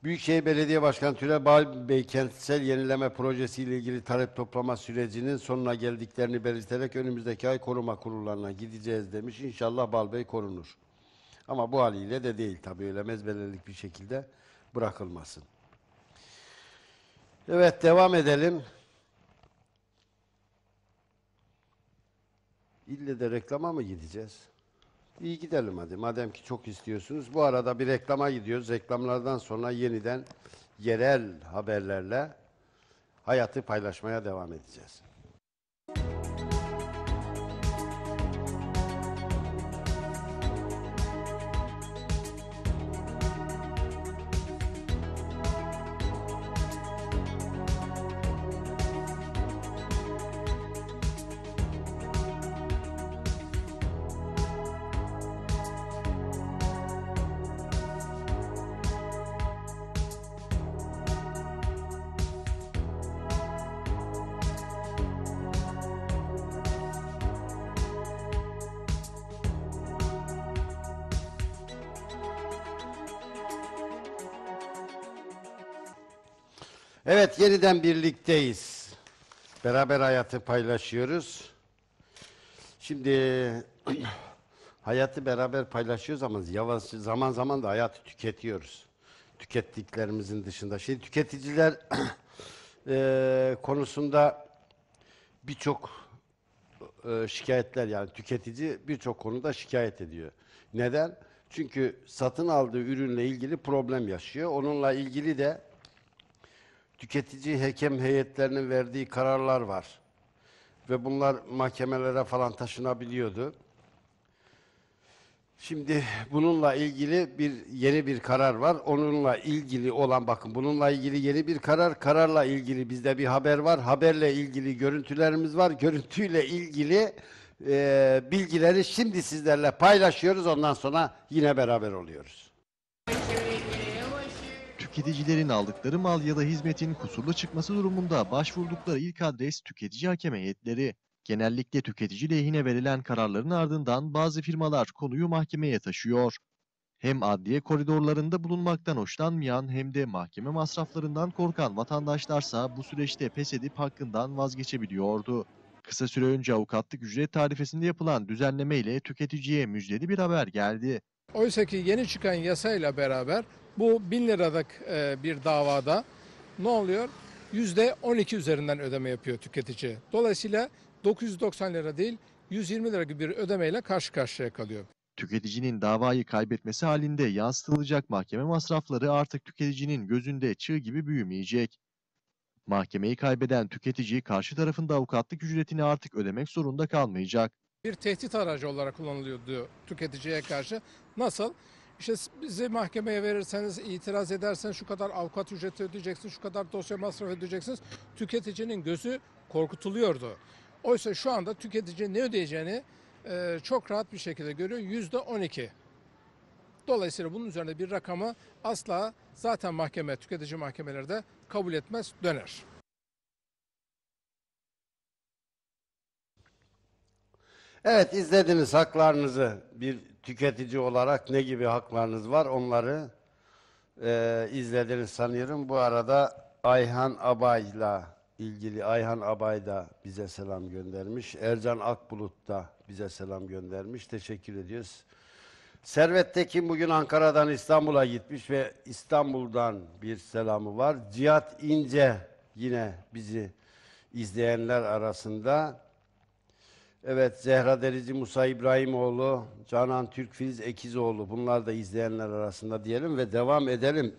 Speaker 1: Büyükşehir Belediye Başkanı Tülay Bahal Bey kentsel yenileme projesiyle ilgili talep toplama sürecinin sonuna geldiklerini belirterek önümüzdeki ay koruma kurullarına gideceğiz demiş. İnşallah Bal Bey korunur. Ama bu haliyle de değil tabii öyle mezbelelik bir şekilde bırakılmasın. Evet devam edelim. İlle de reklama mı gideceğiz? İyi gidelim hadi. Madem ki çok istiyorsunuz. Bu arada bir reklama gidiyoruz. Reklamlardan sonra yeniden yerel haberlerle hayatı paylaşmaya devam edeceğiz. yeniden birlikteyiz. Beraber hayatı paylaşıyoruz. Şimdi hayatı beraber paylaşıyoruz ama yavaş zaman zaman da hayatı tüketiyoruz. Tükettiklerimizin dışında. Şimdi tüketiciler e, konusunda birçok e, şikayetler yani tüketici birçok konuda şikayet ediyor. Neden? Çünkü satın aldığı ürünle ilgili problem yaşıyor. Onunla ilgili de tüketici hekem heyetlerinin verdiği kararlar var. Ve bunlar mahkemelere falan taşınabiliyordu. Şimdi bununla ilgili bir yeni bir karar var. Onunla ilgili olan bakın bununla ilgili yeni bir karar. Kararla ilgili bizde bir haber var. Haberle ilgili görüntülerimiz var. Görüntüyle ilgili e, bilgileri şimdi sizlerle paylaşıyoruz. Ondan sonra yine beraber oluyoruz
Speaker 2: tüketicilerin aldıkları mal ya da hizmetin kusurlu çıkması durumunda başvurdukları ilk adres tüketici hakem heyetleri. Genellikle tüketici lehine verilen kararların ardından bazı firmalar konuyu mahkemeye taşıyor. Hem adliye koridorlarında bulunmaktan hoşlanmayan hem de mahkeme masraflarından korkan vatandaşlarsa bu süreçte pes edip hakkından vazgeçebiliyordu. Kısa süre önce avukatlık ücret tarifesinde yapılan düzenleme ile tüketiciye müjdeli bir haber geldi. Oysa ki yeni çıkan yasayla beraber bu bin liralık e, bir davada ne oluyor? yüzde
Speaker 4: %12 üzerinden ödeme yapıyor tüketici. Dolayısıyla 990 lira değil 120 lira
Speaker 2: gibi bir ödemeyle karşı karşıya kalıyor. Tüketicinin davayı kaybetmesi halinde yansıtılacak mahkeme masrafları artık tüketicinin gözünde çığ gibi büyümeyecek. Mahkemeyi kaybeden tüketici karşı tarafın da avukatlık ücretini artık ödemek zorunda kalmayacak.
Speaker 4: Bir tehdit aracı olarak kullanılıyordu tüketiciye karşı. Nasıl? İşte bizi mahkemeye verirseniz, itiraz ederseniz şu kadar avukat ücreti ödeyeceksiniz, şu kadar dosya masrafı ödeyeceksiniz. Tüketicinin gözü korkutuluyordu. Oysa şu anda tüketici ne ödeyeceğini e, çok rahat bir şekilde görüyor. Yüzde 12. Dolayısıyla bunun üzerine bir rakamı asla zaten mahkeme, tüketici mahkemelerde kabul etmez, döner.
Speaker 1: Evet izlediniz haklarınızı bir tüketici olarak ne gibi haklarınız var onları e, izlediniz sanıyorum. Bu arada Ayhan Abay'la ilgili Ayhan Abay da bize selam göndermiş. Ercan Akbulut da bize selam göndermiş. Teşekkür ediyoruz. Servet Tekin bugün Ankara'dan İstanbul'a gitmiş ve İstanbul'dan bir selamı var. Cihat İnce yine bizi izleyenler arasında. Evet, Zehra Derici, Musa İbrahimoğlu, Canan Türk, Filiz Ekizoğlu. Bunlar da izleyenler arasında diyelim ve devam edelim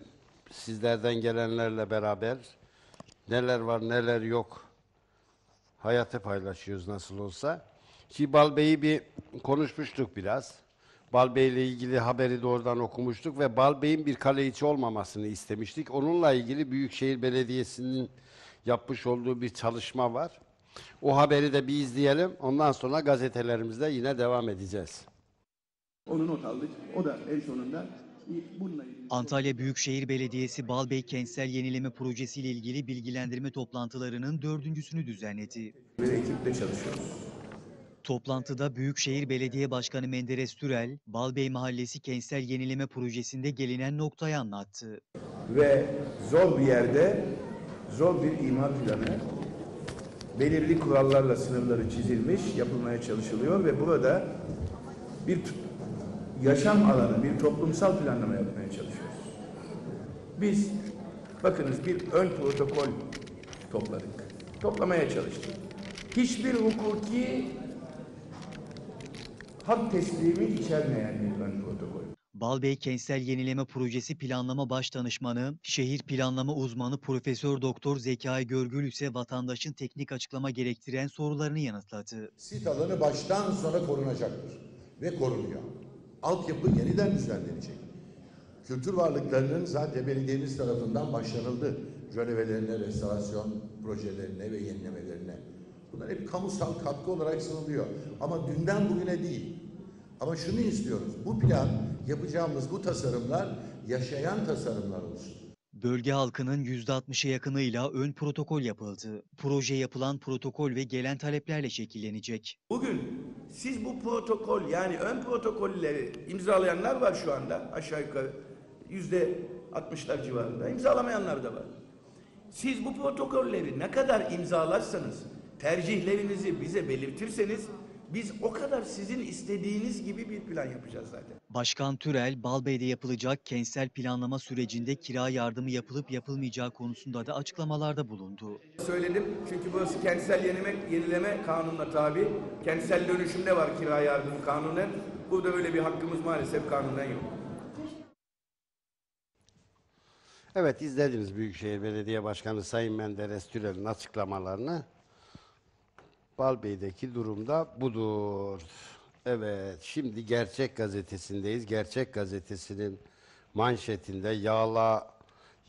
Speaker 1: sizlerden gelenlerle beraber. Neler var, neler yok. Hayatı paylaşıyoruz nasıl olsa. Ki Balbey'i bir konuşmuştuk biraz. Balbey ile ilgili haberi doğrudan okumuştuk ve Balbey'in bir kaleyiçi olmamasını istemiştik. Onunla ilgili Büyükşehir Belediyesi'nin yapmış olduğu bir çalışma var. O haberi de bir izleyelim. Ondan sonra gazetelerimizde yine devam edeceğiz. Onu not aldık. O da en sonunda
Speaker 3: Antalya Büyükşehir Belediyesi Balbey Kentsel Yenileme Projesi ile ilgili bilgilendirme toplantılarının dördüncüsünü düzenledi. Bir ekiple çalışıyoruz. Toplantıda Büyükşehir Belediye Başkanı Menderes Türel, Balbey Mahallesi Kentsel Yenileme Projesi'nde gelinen noktayı anlattı.
Speaker 1: Ve zor bir yerde zor bir imar planı belirli kurallarla sınırları çizilmiş, yapılmaya çalışılıyor ve burada bir yaşam alanı, bir toplumsal planlama yapmaya çalışıyoruz.
Speaker 4: Biz, bakınız bir ön protokol topladık. Toplamaya çalıştık. Hiçbir hukuki hak teslimi içermeyen bir ön protokol.
Speaker 3: Balbey Kentsel Yenileme Projesi Planlama Baş Danışmanı, Şehir Planlama Uzmanı Profesör Doktor Zekai Görgül ise vatandaşın teknik açıklama gerektiren sorularını yanıtladı. Sit alanı baştan sona
Speaker 1: korunacaktır ve korunuyor. Altyapı yeniden düzenlenecek. Kültür varlıklarının zaten belediyemiz tarafından başlanıldı. Jölevelerine, restorasyon projelerine ve yenilemelerine. Bunlar hep kamusal katkı olarak sunuluyor. Ama dünden bugüne değil. Ama şunu istiyoruz. Bu plan yapacağımız bu tasarımlar yaşayan tasarımlar olsun.
Speaker 3: Bölge halkının %60'a yakınıyla ön protokol yapıldı. Proje yapılan protokol ve gelen taleplerle şekillenecek.
Speaker 1: Bugün siz bu protokol yani ön protokolleri imzalayanlar var şu anda aşağı yukarı yüzde 60'lar civarında imzalamayanlar da var. Siz bu protokolleri ne kadar imzalarsanız tercihlerinizi bize belirtirseniz biz o kadar sizin istediğiniz gibi bir plan yapacağız zaten.
Speaker 3: Başkan Türel, Balbey'de yapılacak kentsel planlama sürecinde kira yardımı yapılıp yapılmayacağı konusunda da açıklamalarda bulundu.
Speaker 1: Söyledim çünkü burası kentsel yenileme, yenileme kanununa tabi. Kentsel dönüşümde var kira yardımı kanunen. Burada öyle bir hakkımız maalesef kanunen yok. Evet izlediniz Büyükşehir Belediye Başkanı Sayın Menderes Türel'in açıklamalarını. Balbey'deki durumda budur. Evet, şimdi Gerçek Gazetesi'ndeyiz. Gerçek Gazetesi'nin manşetinde yağla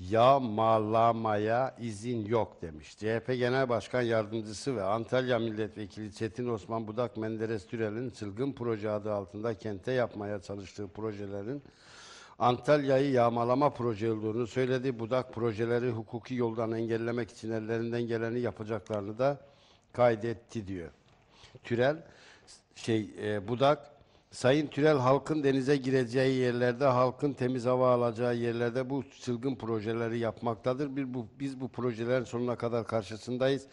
Speaker 1: yağmalamaya izin yok demiş. CHP Genel Başkan Yardımcısı ve Antalya Milletvekili Çetin Osman Budak Menderes Türel'in çılgın proje adı altında kente yapmaya çalıştığı projelerin Antalya'yı yağmalama proje olduğunu söyledi. Budak projeleri hukuki yoldan engellemek için ellerinden geleni yapacaklarını da kaydetti diyor. Türel şey e, Budak Sayın Türel halkın denize gireceği yerlerde, halkın temiz hava alacağı yerlerde bu çılgın projeleri yapmaktadır. Bir bu, biz bu projelerin sonuna kadar karşısındayız.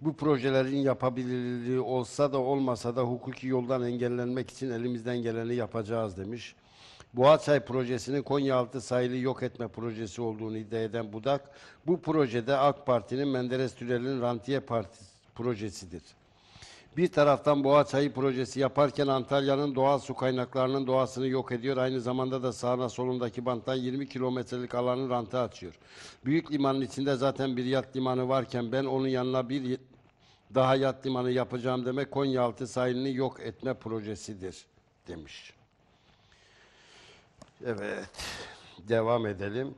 Speaker 1: Bu projelerin yapabilirliği olsa da olmasa da hukuki yoldan engellenmek için elimizden geleni yapacağız demiş. Boğaçay projesinin Konyaaltı sahili yok etme projesi olduğunu iddia eden Budak, bu projede AK Parti'nin Menderes Türel'in Rantiye Partisi projesidir. Bir taraftan boğa çayı projesi yaparken Antalya'nın doğal su kaynaklarının doğasını yok ediyor. Aynı zamanda da sağına solundaki banttan 20 kilometrelik alanın ranta açıyor. Büyük limanın içinde zaten bir yat limanı varken ben onun yanına bir daha yat limanı yapacağım demek Konyaaltı sahilini yok etme projesidir demiş. Evet, devam edelim.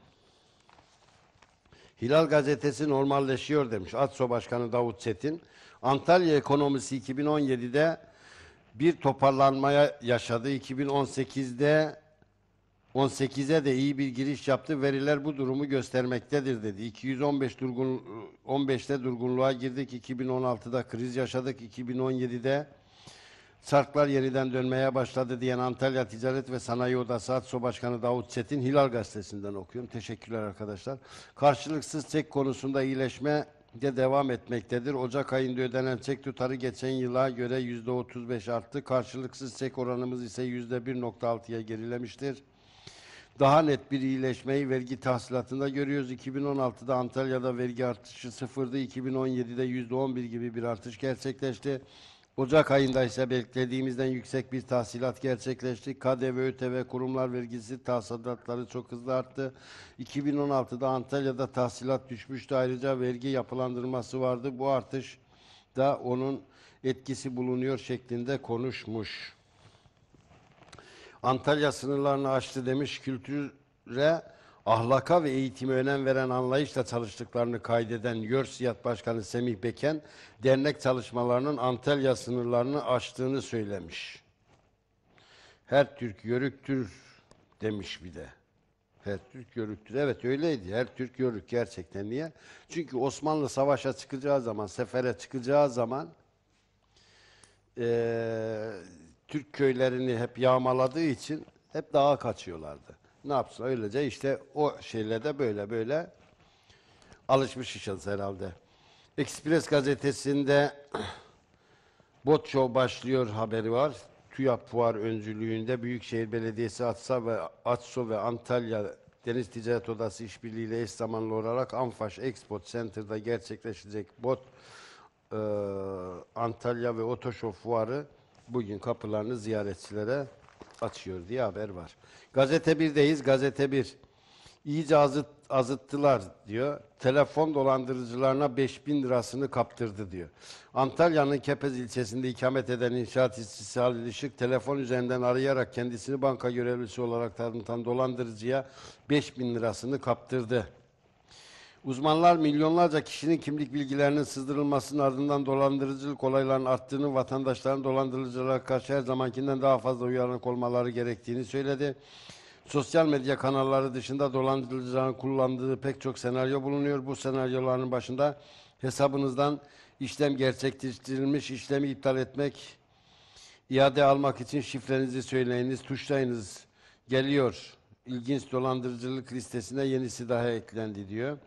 Speaker 1: Hilal gazetesi normalleşiyor demiş ATSO Başkanı Davut Setin Antalya ekonomisi 2017'de bir toparlanmaya yaşadı. 2018'de 18'e de iyi bir giriş yaptı. Veriler bu durumu göstermektedir dedi. 215 durgun 15'te durgunluğa girdik. 2016'da kriz yaşadık. 2017'de Sarklar yeniden dönmeye başladı diyen Antalya Ticaret ve Sanayi Odası ATSO Başkanı Davut Çetin Hilal Gazetesi'nden okuyorum. Teşekkürler arkadaşlar. Karşılıksız çek konusunda iyileşme de devam etmektedir. Ocak ayında ödenen çek tutarı geçen yıla göre %35 arttı. Karşılıksız çek oranımız ise %1.6'ya gerilemiştir daha net bir iyileşmeyi vergi tahsilatında görüyoruz. 2016'da Antalya'da vergi artışı sıfırdı. 2017'de %11 gibi bir artış gerçekleşti. Ocak ayında ise beklediğimizden yüksek bir tahsilat gerçekleşti. KDV, ÖTV, kurumlar vergisi tahsilatları çok hızlı arttı. 2016'da Antalya'da tahsilat düşmüştü. Ayrıca vergi yapılandırması vardı. Bu artış da onun etkisi bulunuyor şeklinde konuşmuş. Antalya sınırlarını aştı demiş kültüre ahlaka ve eğitime önem veren anlayışla çalıştıklarını kaydeden Yörsiyat Başkanı Semih Beken, dernek çalışmalarının Antalya sınırlarını aştığını söylemiş. Her Türk Yörüktür demiş bir de. Her Türk Yörüktür. Evet öyleydi. Her Türk Yörük gerçekten. Niye? Çünkü Osmanlı savaşa çıkacağı zaman, sefere çıkacağı zaman e, Türk köylerini hep yağmaladığı için hep dağa kaçıyorlardı. Ne yapsın? Öylece işte o şeylerde böyle böyle alışmış alışmışız herhalde. Ekspres gazetesinde Bot başlıyor haberi var. TÜYAP Fuar öncülüğünde Büyükşehir Belediyesi ATSA ve ATSO ve Antalya Deniz Ticaret Odası işbirliğiyle eş zamanlı olarak Anfaş Expo Center'da gerçekleşecek Bot e, Antalya ve Otoşo Fuarı bugün kapılarını ziyaretçilere açıyor diye haber var. Gazete 1'deyiz. Gazete 1. İyice azıt, azıttılar diyor. Telefon dolandırıcılarına 5000 lirasını kaptırdı diyor. Antalya'nın Kepez ilçesinde ikamet eden inşaat işçisi Halil Işık telefon üzerinden arayarak kendisini banka görevlisi olarak tanıtan dolandırıcıya 5000 lirasını kaptırdı. Uzmanlar milyonlarca kişinin kimlik bilgilerinin sızdırılmasının ardından dolandırıcılık olaylarının arttığını, vatandaşların dolandırıcılığa karşı her zamankinden daha fazla uyanık olmaları gerektiğini söyledi. Sosyal medya kanalları dışında dolandırıcıların kullandığı pek çok senaryo bulunuyor. Bu senaryoların başında hesabınızdan işlem gerçekleştirilmiş, işlemi iptal etmek, iade almak için şifrenizi söyleyiniz, tuşlayınız geliyor. İlginç dolandırıcılık listesine yenisi daha eklendi diyor.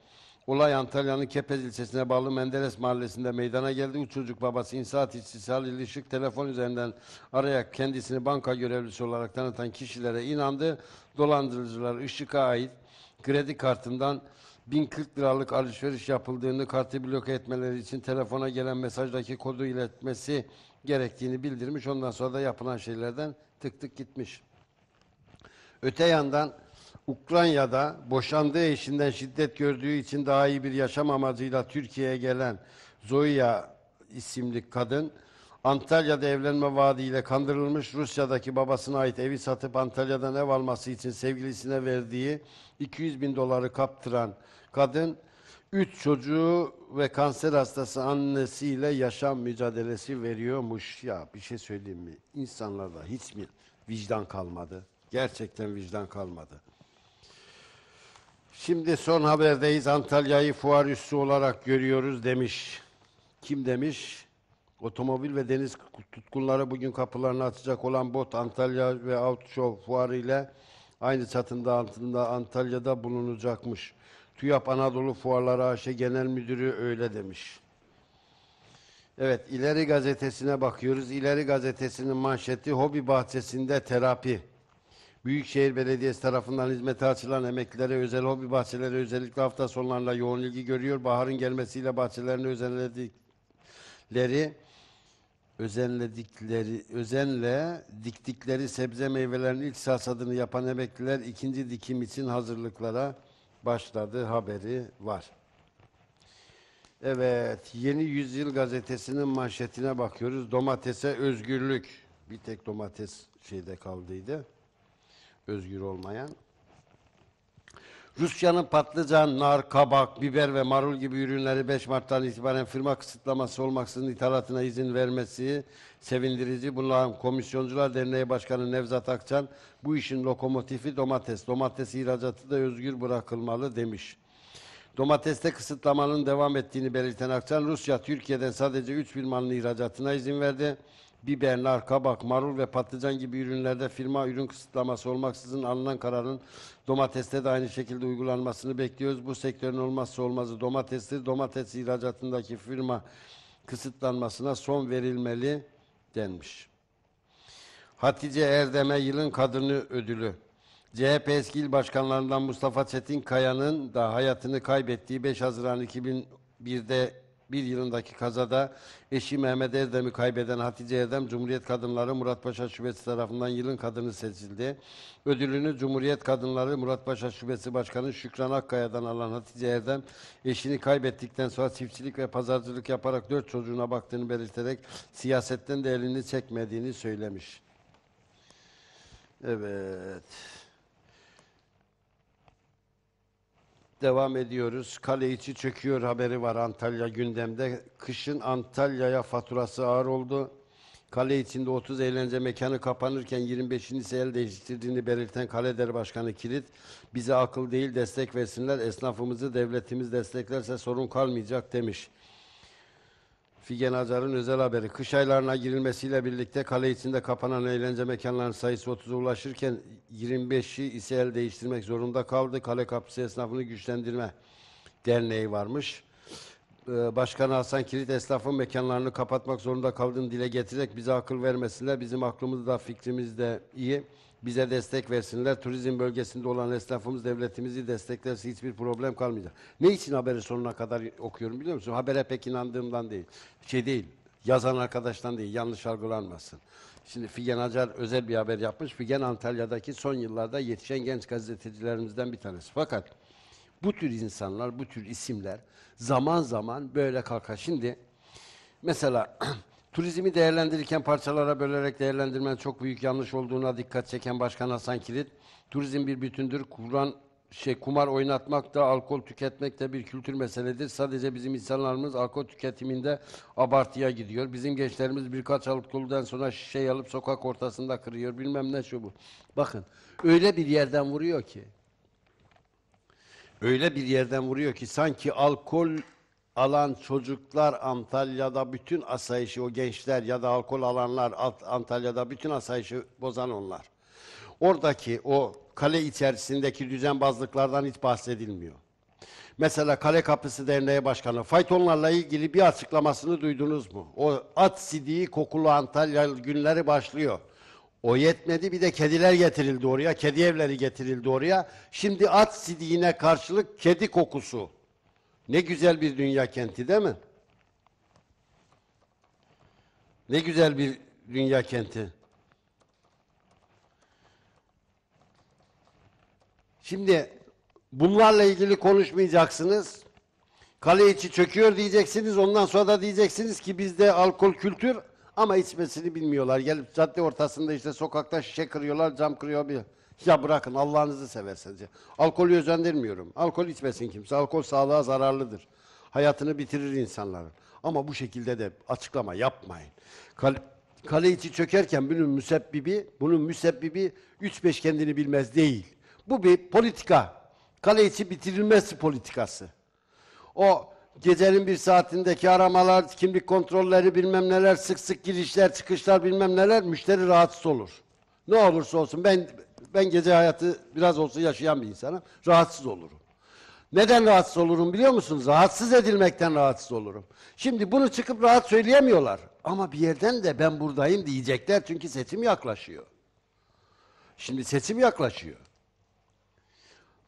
Speaker 1: Olay Antalya'nın Kepez ilçesine bağlı Menderes mahallesinde meydana geldi. Üç çocuk babası İnsat İşçisi Halil Işık telefon üzerinden arayarak kendisini banka görevlisi olarak tanıtan kişilere inandı. Dolandırıcılar Işık'a ait kredi kartından 1040 liralık alışveriş yapıldığını kartı bloke etmeleri için telefona gelen mesajdaki kodu iletmesi gerektiğini bildirmiş. Ondan sonra da yapılan şeylerden tık tık gitmiş. Öte yandan Ukrayna'da boşandığı eşinden şiddet gördüğü için daha iyi bir yaşam amacıyla Türkiye'ye gelen Zoya isimli kadın Antalya'da evlenme vaadiyle kandırılmış Rusya'daki babasına ait evi satıp Antalya'dan ev alması için sevgilisine verdiği 200 bin doları kaptıran kadın üç çocuğu ve kanser hastası annesiyle yaşam mücadelesi veriyormuş. Ya bir şey söyleyeyim mi? İnsanlarda hiç mi vicdan kalmadı? Gerçekten vicdan kalmadı. Şimdi son haberdeyiz. Antalya'yı fuar üssü olarak görüyoruz demiş. Kim demiş? Otomobil ve deniz tutkunları bugün kapılarını açacak olan BOT Antalya ve Outshow fuarı ile aynı çatında altında Antalya'da bulunacakmış. TÜYAP Anadolu Fuarları AŞ e Genel Müdürü öyle demiş. Evet, İleri Gazetesi'ne bakıyoruz. İleri Gazetesi'nin manşeti hobi bahçesinde terapi. Büyükşehir Belediyesi tarafından hizmete açılan emeklilere özel hobi bahçeleri özellikle hafta sonlarında yoğun ilgi görüyor. Baharın gelmesiyle bahçelerini özenledikleri özenledikleri, özenle diktikleri sebze meyvelerinin ilk hasadını yapan emekliler ikinci dikim için hazırlıklara başladı haberi var. Evet, Yeni Yüzyıl gazetesinin manşetine bakıyoruz. Domatese özgürlük. Bir tek domates şeyde kaldıydı özgür olmayan. Rusya'nın patlıcan, nar, kabak, biber ve marul gibi ürünleri 5 Mart'tan itibaren firma kısıtlaması olmaksızın ithalatına izin vermesi sevindirici. Bunların Komisyoncular Derneği Başkanı Nevzat Akçan bu işin lokomotifi domates. Domates ihracatı da özgür bırakılmalı demiş. Domateste kısıtlamanın devam ettiğini belirten Akçan, Rusya Türkiye'den sadece 3 bin ihracatına izin verdi biber, nar, kabak, marul ve patlıcan gibi ürünlerde firma ürün kısıtlaması olmaksızın alınan kararın domateste de aynı şekilde uygulanmasını bekliyoruz. Bu sektörün olmazsa olmazı domatestir. Domates ihracatındaki firma kısıtlanmasına son verilmeli denmiş. Hatice Erdem'e yılın kadını ödülü. CHP eski il başkanlarından Mustafa Çetin Kaya'nın da hayatını kaybettiği 5 Haziran 2001'de bir yılındaki kazada eşi Mehmet Erdem'i kaybeden Hatice Erdem, Cumhuriyet Kadınları Murat Paşa Şubesi tarafından yılın kadını seçildi. Ödülünü Cumhuriyet Kadınları Murat Paşa Şubesi Başkanı Şükran Akkaya'dan alan Hatice Erdem, eşini kaybettikten sonra çiftçilik ve pazarcılık yaparak dört çocuğuna baktığını belirterek siyasetten de elini çekmediğini söylemiş. Evet. Devam ediyoruz. Kale içi çöküyor haberi var Antalya gündemde. Kışın Antalya'ya faturası ağır oldu. Kale içinde 30 eğlence mekanı kapanırken 25. el değiştirdiğini belirten Kaleder Başkanı Kilit, bize akıl değil destek versinler, esnafımızı devletimiz desteklerse sorun kalmayacak demiş. Figen Acar'ın özel haberi. Kış aylarına girilmesiyle birlikte kale içinde kapanan eğlence mekanlarının sayısı 30'a ulaşırken 25'i ise el değiştirmek zorunda kaldı. Kale Kapısı Esnafını Güçlendirme Derneği varmış. Ee, Başkan Hasan Kilit esnafın mekanlarını kapatmak zorunda kaldığını dile getirerek bize akıl vermesinler. Bizim aklımız da fikrimiz de iyi bize destek versinler. Turizm bölgesinde olan esnafımız devletimizi desteklerse hiçbir problem kalmayacak. Ne için haberi sonuna kadar okuyorum biliyor musun? Habere pek inandığımdan değil. Şey değil, yazan arkadaştan değil, yanlış algılanmasın. Şimdi Figen Acar özel bir haber yapmış. Figen Antalya'daki son yıllarda yetişen genç gazetecilerimizden bir tanesi. Fakat bu tür insanlar, bu tür isimler zaman zaman böyle kalkar. Şimdi mesela Turizmi değerlendirirken parçalara bölerek değerlendirmen çok büyük yanlış olduğuna dikkat çeken Başkan Hasan Kilit, turizm bir bütündür, Kur'an şey kumar oynatmak da alkol tüketmek de bir kültür meseledir. Sadece bizim insanlarımız alkol tüketiminde abartıya gidiyor. Bizim gençlerimiz birkaç alkolden sonra şişe alıp sokak ortasında kırıyor. Bilmem ne şu bu. Bakın öyle bir yerden vuruyor ki öyle bir yerden vuruyor ki sanki alkol alan çocuklar Antalya'da bütün asayişi o gençler ya da alkol alanlar Antalya'da bütün asayişi bozan onlar. Oradaki o kale içerisindeki düzenbazlıklardan hiç bahsedilmiyor. Mesela Kale Kapısı Derneği Başkanı faytonlarla ilgili bir açıklamasını duydunuz mu? O at sidiği kokulu Antalya günleri başlıyor. O yetmedi bir de kediler getirildi oraya, kedi evleri getirildi oraya. Şimdi at sidiğine karşılık kedi kokusu. Ne güzel bir dünya kenti değil mi? Ne güzel bir dünya kenti. Şimdi bunlarla ilgili konuşmayacaksınız. Kale içi çöküyor diyeceksiniz. Ondan sonra da diyeceksiniz ki bizde alkol kültür ama içmesini bilmiyorlar. Gelip cadde ortasında işte sokakta şişe kırıyorlar, cam kırıyor. Bir... Ya bırakın Allah'ınızı severseniz. Alkolü özendirmiyorum. Alkol içmesin kimse. Alkol sağlığa zararlıdır. Hayatını bitirir insanların. Ama bu şekilde de açıklama yapmayın. Kal kale içi çökerken bunun müsebbibi, bunun müsebbibi 3-5 kendini bilmez değil. Bu bir politika. Kale içi bitirilmesi politikası. O gecenin bir saatindeki aramalar, kimlik kontrolleri bilmem neler, sık sık girişler, çıkışlar bilmem neler müşteri rahatsız olur. Ne olursa olsun ben ben gece hayatı biraz olsa yaşayan bir insanım. Rahatsız olurum. Neden rahatsız olurum biliyor musunuz? Rahatsız edilmekten rahatsız olurum. Şimdi bunu çıkıp rahat söyleyemiyorlar. Ama bir yerden de ben buradayım diyecekler çünkü seçim yaklaşıyor. Şimdi seçim yaklaşıyor.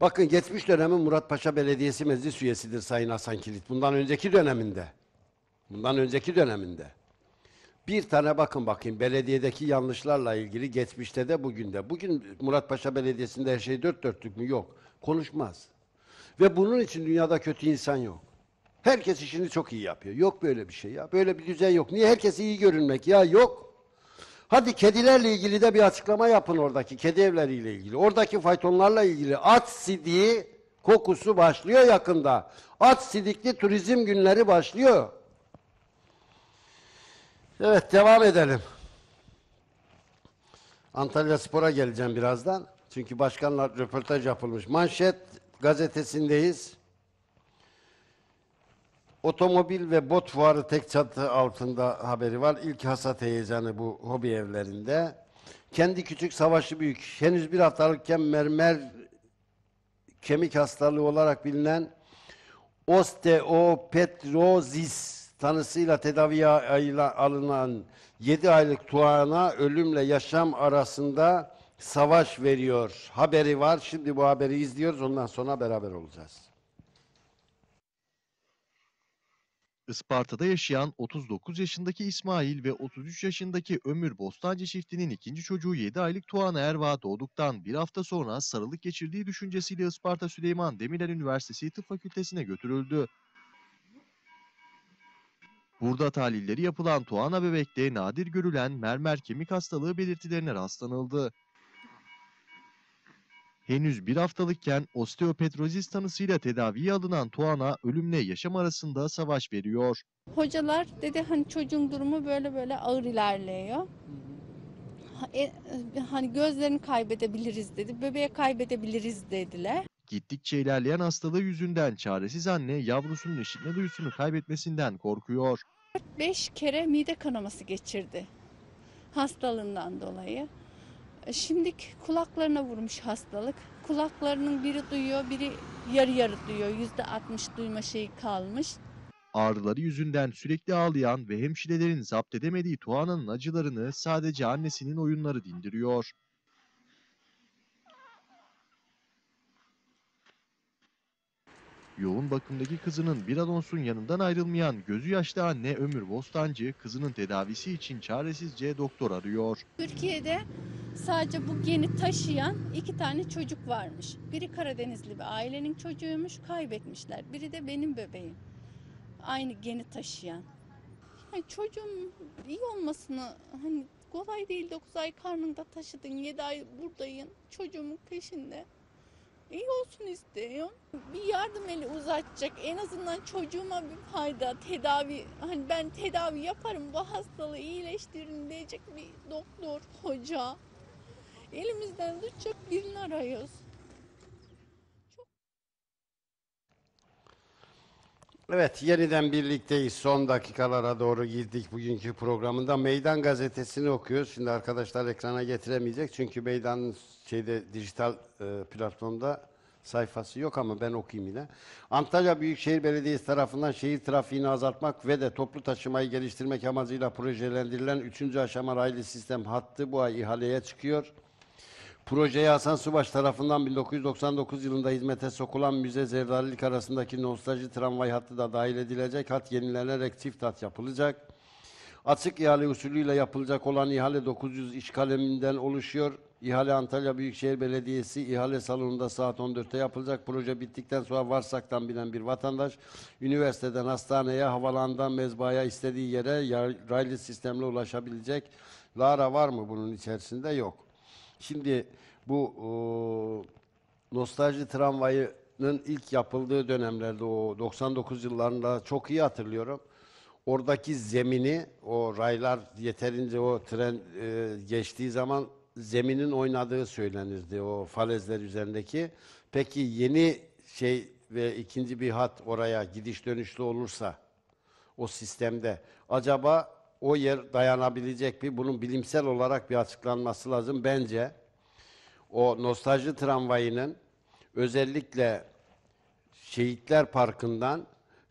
Speaker 1: Bakın geçmiş dönemin Murat Paşa Belediyesi Meclis üyesidir Sayın Hasan Kilit. Bundan önceki döneminde. Bundan önceki döneminde. Bir tane bakın bakayım belediyedeki yanlışlarla ilgili geçmişte de bugün de. Bugün Muratpaşa Belediyesi'nde her şey dört dörtlük mü? Yok. Konuşmaz. Ve bunun için dünyada kötü insan yok. Herkes işini çok iyi yapıyor. Yok böyle bir şey ya. Böyle bir düzen yok. Niye herkes iyi görünmek ya? Yok. Hadi kedilerle ilgili de bir açıklama yapın oradaki kedi evleriyle ilgili. Oradaki faytonlarla ilgili at sidiği kokusu başlıyor yakında. At sidikli turizm günleri başlıyor. Evet devam edelim. Antalya Spor'a geleceğim birazdan. Çünkü başkanlar röportaj yapılmış. Manşet gazetesindeyiz. Otomobil ve bot fuarı tek çatı altında haberi var. İlk hasat heyecanı bu hobi evlerinde. Kendi küçük savaşı büyük. Henüz bir haftalıkken mermer kemik hastalığı olarak bilinen osteopetrozis tanısıyla tedaviye alınan 7 aylık Tuana ölümle yaşam arasında savaş veriyor. Haberi var. Şimdi bu haberi izliyoruz. Ondan sonra beraber olacağız. Isparta'da
Speaker 2: yaşayan 39 yaşındaki İsmail ve 33 yaşındaki Ömür Bostancı çiftinin ikinci çocuğu 7 aylık Tuana Erva doğduktan bir hafta sonra sarılık geçirdiği düşüncesiyle Isparta Süleyman Demirel Üniversitesi Tıp Fakültesine götürüldü. Burada tahlilleri yapılan Tuana bebekte nadir görülen mermer kemik hastalığı belirtilerine rastlanıldı. Henüz bir haftalıkken osteopetrozis tanısıyla tedaviye alınan Tuana ölümle yaşam arasında savaş veriyor.
Speaker 4: Hocalar dedi hani çocuğun durumu böyle böyle ağır ilerliyor. E, hani gözlerini kaybedebiliriz dedi, bebeği kaybedebiliriz dediler.
Speaker 2: Gittikçe ilerleyen hastalığı yüzünden çaresiz anne yavrusunun işitme duyusunu kaybetmesinden korkuyor.
Speaker 4: 5 kere mide kanaması geçirdi hastalığından dolayı. E, şimdi kulaklarına vurmuş hastalık. Kulaklarının biri duyuyor, biri yarı yarı duyuyor. Yüzde 60 duyma şeyi kalmış.
Speaker 2: Ağrıları yüzünden sürekli ağlayan ve hemşirelerin zapt edemediği Tuana'nın acılarını sadece annesinin oyunları dindiriyor. Yoğun bakımdaki kızının bir Alons'un yanından ayrılmayan gözü yaşlı anne Ömür Bostancı kızının tedavisi için çaresizce doktor arıyor.
Speaker 4: Türkiye'de sadece bu geni taşıyan iki tane çocuk varmış. Biri Karadenizli bir ailenin çocuğuymuş kaybetmişler. Biri de benim bebeğim. Aynı geni taşıyan. Yani çocuğum iyi olmasını hani kolay değil 9 ay karnında taşıdın 7 ay buradayım çocuğumun peşinde iyi olsun istiyorum. Bir yardım eli uzatacak. En azından çocuğuma bir fayda, tedavi. Hani ben tedavi yaparım, bu hastalığı iyileştirin diyecek bir doktor, hoca. Elimizden tutacak birini arıyoruz.
Speaker 1: Evet, yeniden birlikteyiz. Son dakikalara doğru girdik bugünkü programında. Meydan gazetesini okuyoruz. Şimdi arkadaşlar ekrana getiremeyecek. Çünkü Meydan şeyde dijital e, platformda sayfası yok ama ben okuyayım yine. Antalya Büyükşehir Belediyesi tarafından şehir trafiğini azaltmak ve de toplu taşımayı geliştirmek amacıyla projelendirilen 3. aşama raylı sistem hattı bu ay ihaleye çıkıyor. Projeye Hasan Subaş tarafından 1999 yılında hizmete sokulan müze Zevdalilik arasındaki nostalji tramvay hattı da dahil edilecek. Hat yenilenerek çift hat yapılacak. Açık ihale usulüyle yapılacak olan ihale 900 iş kaleminden oluşuyor. İhale Antalya Büyükşehir Belediyesi ihale salonunda saat 14'te yapılacak. Proje bittikten sonra Varsak'tan binen bir vatandaş üniversiteden hastaneye, havalandan mezbaya istediği yere raylı sistemle ulaşabilecek. Lara var mı bunun içerisinde? Yok. Şimdi bu e, nostalji tramvayının ilk yapıldığı dönemlerde o 99 yıllarında çok iyi hatırlıyorum. Oradaki zemini o raylar yeterince o tren e, geçtiği zaman zeminin oynadığı söylenirdi o falezler üzerindeki. Peki yeni şey ve ikinci bir hat oraya gidiş dönüşlü olursa o sistemde acaba o yer dayanabilecek bir, bunun bilimsel olarak bir açıklanması lazım. Bence o nostalji tramvayının özellikle Şehitler Parkı'ndan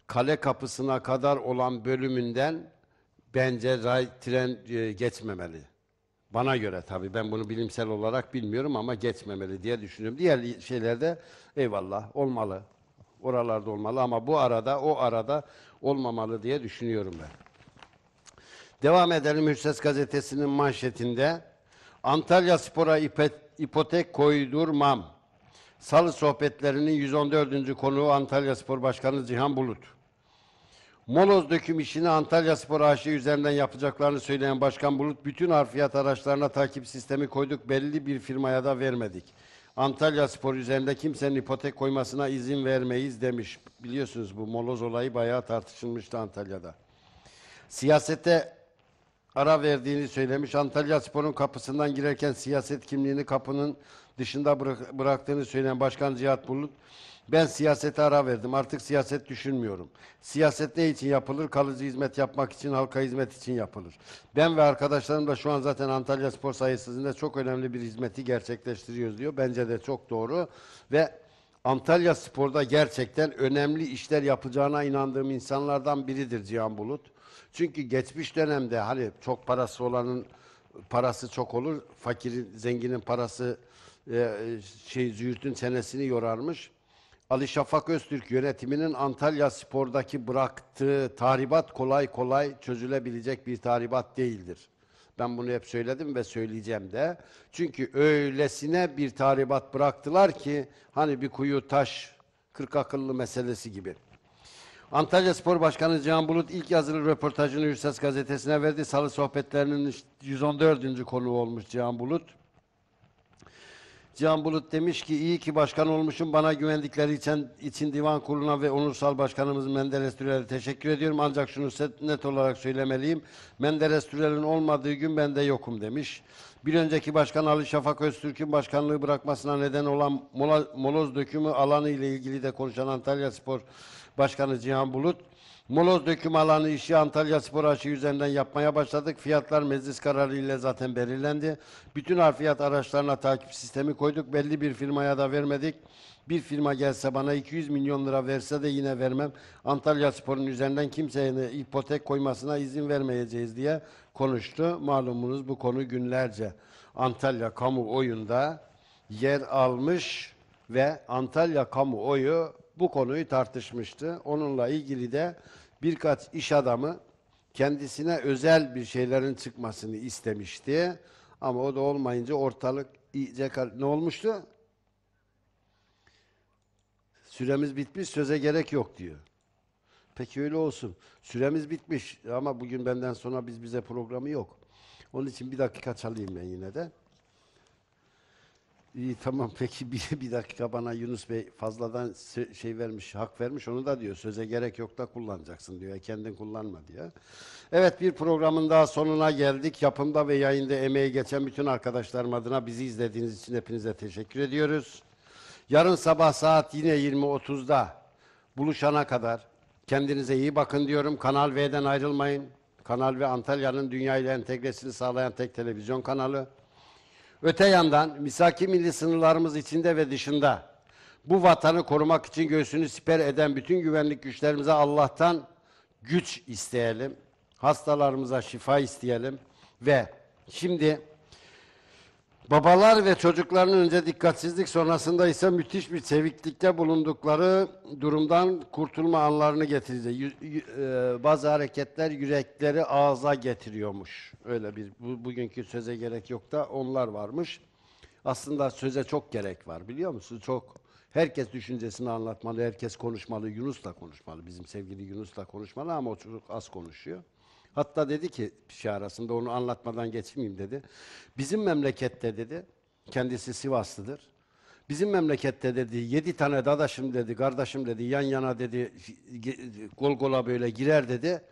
Speaker 1: kale kapısına kadar olan bölümünden bence ray, tren e, geçmemeli. Bana göre tabii ben bunu bilimsel olarak bilmiyorum ama geçmemeli diye düşünüyorum. Diğer şeylerde eyvallah olmalı. Oralarda olmalı ama bu arada o arada olmamalı diye düşünüyorum ben. Devam edelim Hürses gazetesinin manşetinde. Antalya Spor'a ipotek koydurmam. Salı sohbetlerinin 114. konuğu Antalya Spor Başkanı Cihan Bulut. Moloz döküm işini Antalya Spor AŞ e üzerinden yapacaklarını söyleyen Başkan Bulut, bütün harfiyat araçlarına takip sistemi koyduk, belli bir firmaya da vermedik. Antalya Spor üzerinde kimsenin ipotek koymasına izin vermeyiz demiş. Biliyorsunuz bu moloz olayı bayağı tartışılmıştı Antalya'da. Siyasete ara verdiğini söylemiş. Antalya Spor'un kapısından girerken siyaset kimliğini kapının dışında bırak, bıraktığını söyleyen Başkan Cihat Bulut, ben siyasete ara verdim. Artık siyaset düşünmüyorum. Siyaset ne için yapılır? Kalıcı hizmet yapmak için, halka hizmet için yapılır. Ben ve arkadaşlarım da şu an zaten Antalya Spor sayesinde çok önemli bir hizmeti gerçekleştiriyoruz diyor. Bence de çok doğru ve Antalya Spor'da gerçekten önemli işler yapacağına inandığım insanlardan biridir Cihan Bulut. Çünkü geçmiş dönemde hani çok parası olanın parası çok olur. Fakirin, zenginin parası e, şey züğürtün senesini yorarmış. Ali Şafak Öztürk yönetiminin Antalya Spor'daki bıraktığı tahribat kolay kolay çözülebilecek bir tahribat değildir. Ben bunu hep söyledim ve söyleyeceğim de. Çünkü öylesine bir tahribat bıraktılar ki hani bir kuyu taş kırk akıllı meselesi gibi. Antalya Spor Başkanı Cihan Bulut ilk yazılı röportajını Hürses gazetesine verdi. Salı sohbetlerinin 114. konu olmuş Cihan Bulut. Cihan Bulut demiş ki iyi ki başkan olmuşum bana güvendikleri için, için divan kuruluna ve onursal başkanımız Menderes Türel'e teşekkür ediyorum. Ancak şunu net olarak söylemeliyim. Menderes Türel'in olmadığı gün ben de yokum demiş. Bir önceki başkan Ali Şafak Öztürk'ün başkanlığı bırakmasına neden olan moloz dökümü alanı ile ilgili de konuşan Antalya Spor Başkanı Cihan Bulut. Moloz döküm alanı işi Antalya Spor Aşı üzerinden yapmaya başladık. Fiyatlar meclis kararı ile zaten belirlendi. Bütün harfiyat araçlarına takip sistemi koyduk. Belli bir firmaya da vermedik. Bir firma gelse bana 200 milyon lira verse de yine vermem. Antalya Spor'un üzerinden kimseye ipotek koymasına izin vermeyeceğiz diye konuştu. Malumunuz bu konu günlerce Antalya Kamu oyunda yer almış ve Antalya Kamu oyu bu konuyu tartışmıştı. Onunla ilgili de birkaç iş adamı kendisine özel bir şeylerin çıkmasını istemişti. Ama o da olmayınca ortalık iyice ne olmuştu? Süremiz bitmiş, söze gerek yok diyor. Peki öyle olsun. Süremiz bitmiş ama bugün benden sonra biz bize programı yok. Onun için bir dakika çalayım ben yine de. İyi tamam peki bir, bir dakika bana Yunus Bey fazladan şey vermiş, hak vermiş onu da diyor söze gerek yok da kullanacaksın diyor. Kendin kullanma diyor. Evet bir programın daha sonuna geldik. Yapımda ve yayında emeği geçen bütün arkadaşlarım adına bizi izlediğiniz için hepinize teşekkür ediyoruz. Yarın sabah saat yine 20.30'da buluşana kadar kendinize iyi bakın diyorum. Kanal V'den ayrılmayın. Kanal V Antalya'nın dünyayla entegresini sağlayan tek televizyon kanalı. Öte yandan misaki milli sınırlarımız içinde ve dışında bu vatanı korumak için göğsünü siper eden bütün güvenlik güçlerimize Allah'tan güç isteyelim. Hastalarımıza şifa isteyelim ve şimdi Babalar ve çocukların önce dikkatsizlik sonrasında ise müthiş bir seviklikte bulundukları durumdan kurtulma anlarını getirecek. Bazı hareketler yürekleri ağza getiriyormuş. Öyle bir bu, bugünkü söze gerek yok da onlar varmış. Aslında söze çok gerek var biliyor musunuz? Çok herkes düşüncesini anlatmalı, herkes konuşmalı, Yunus'la konuşmalı. Bizim sevgili Yunus'la konuşmalı ama o çocuk az konuşuyor. Hatta dedi ki arasında onu anlatmadan geçmeyeyim dedi. Bizim memlekette dedi, kendisi Sivaslıdır. Bizim memlekette dedi yedi tane dadaşım dedi, kardeşim dedi, yan yana dedi, gol gola böyle girer dedi.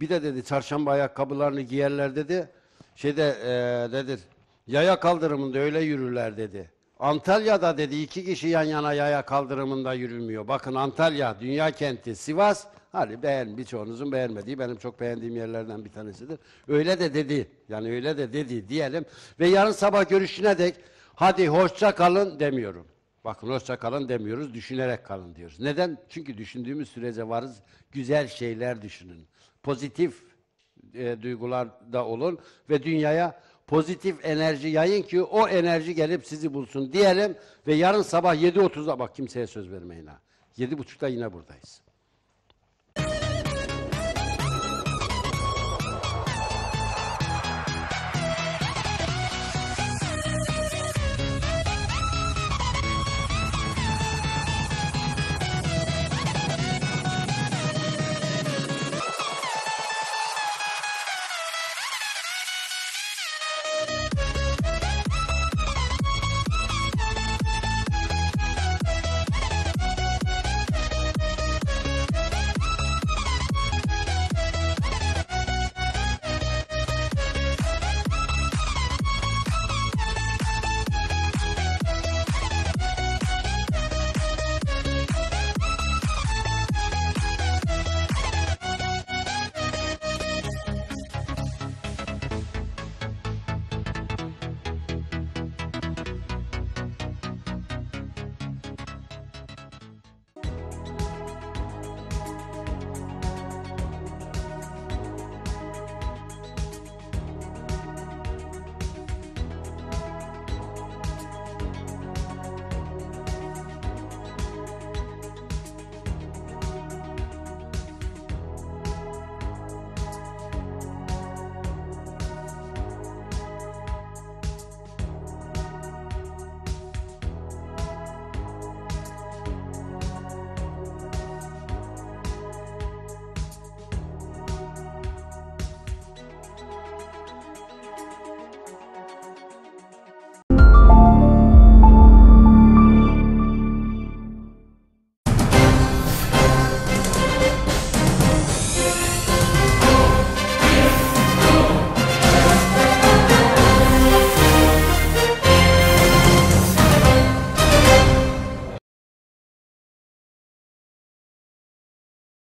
Speaker 1: Bir de dedi çarşamba ayakkabılarını giyerler dedi. Şeyde e, nedir? Yaya kaldırımında öyle yürürler dedi. Antalya'da dedi iki kişi yan yana yaya kaldırımında yürümüyor. Bakın Antalya dünya kenti, Sivas Hali beğen, birçoğunuzun beğenmediği benim çok beğendiğim yerlerden bir tanesidir. Öyle de dedi. Yani öyle de dedi diyelim. Ve yarın sabah görüşüne dek hadi hoşça kalın demiyorum. Bakın hoşça kalın demiyoruz, düşünerek kalın diyoruz. Neden? Çünkü düşündüğümüz sürece varız. Güzel şeyler düşünün. Pozitif e, duygularda olun ve dünyaya pozitif enerji yayın ki o enerji gelip sizi bulsun diyelim ve yarın sabah 7.30'da bak kimseye söz vermeyin ha. 7.30'da yine buradayız.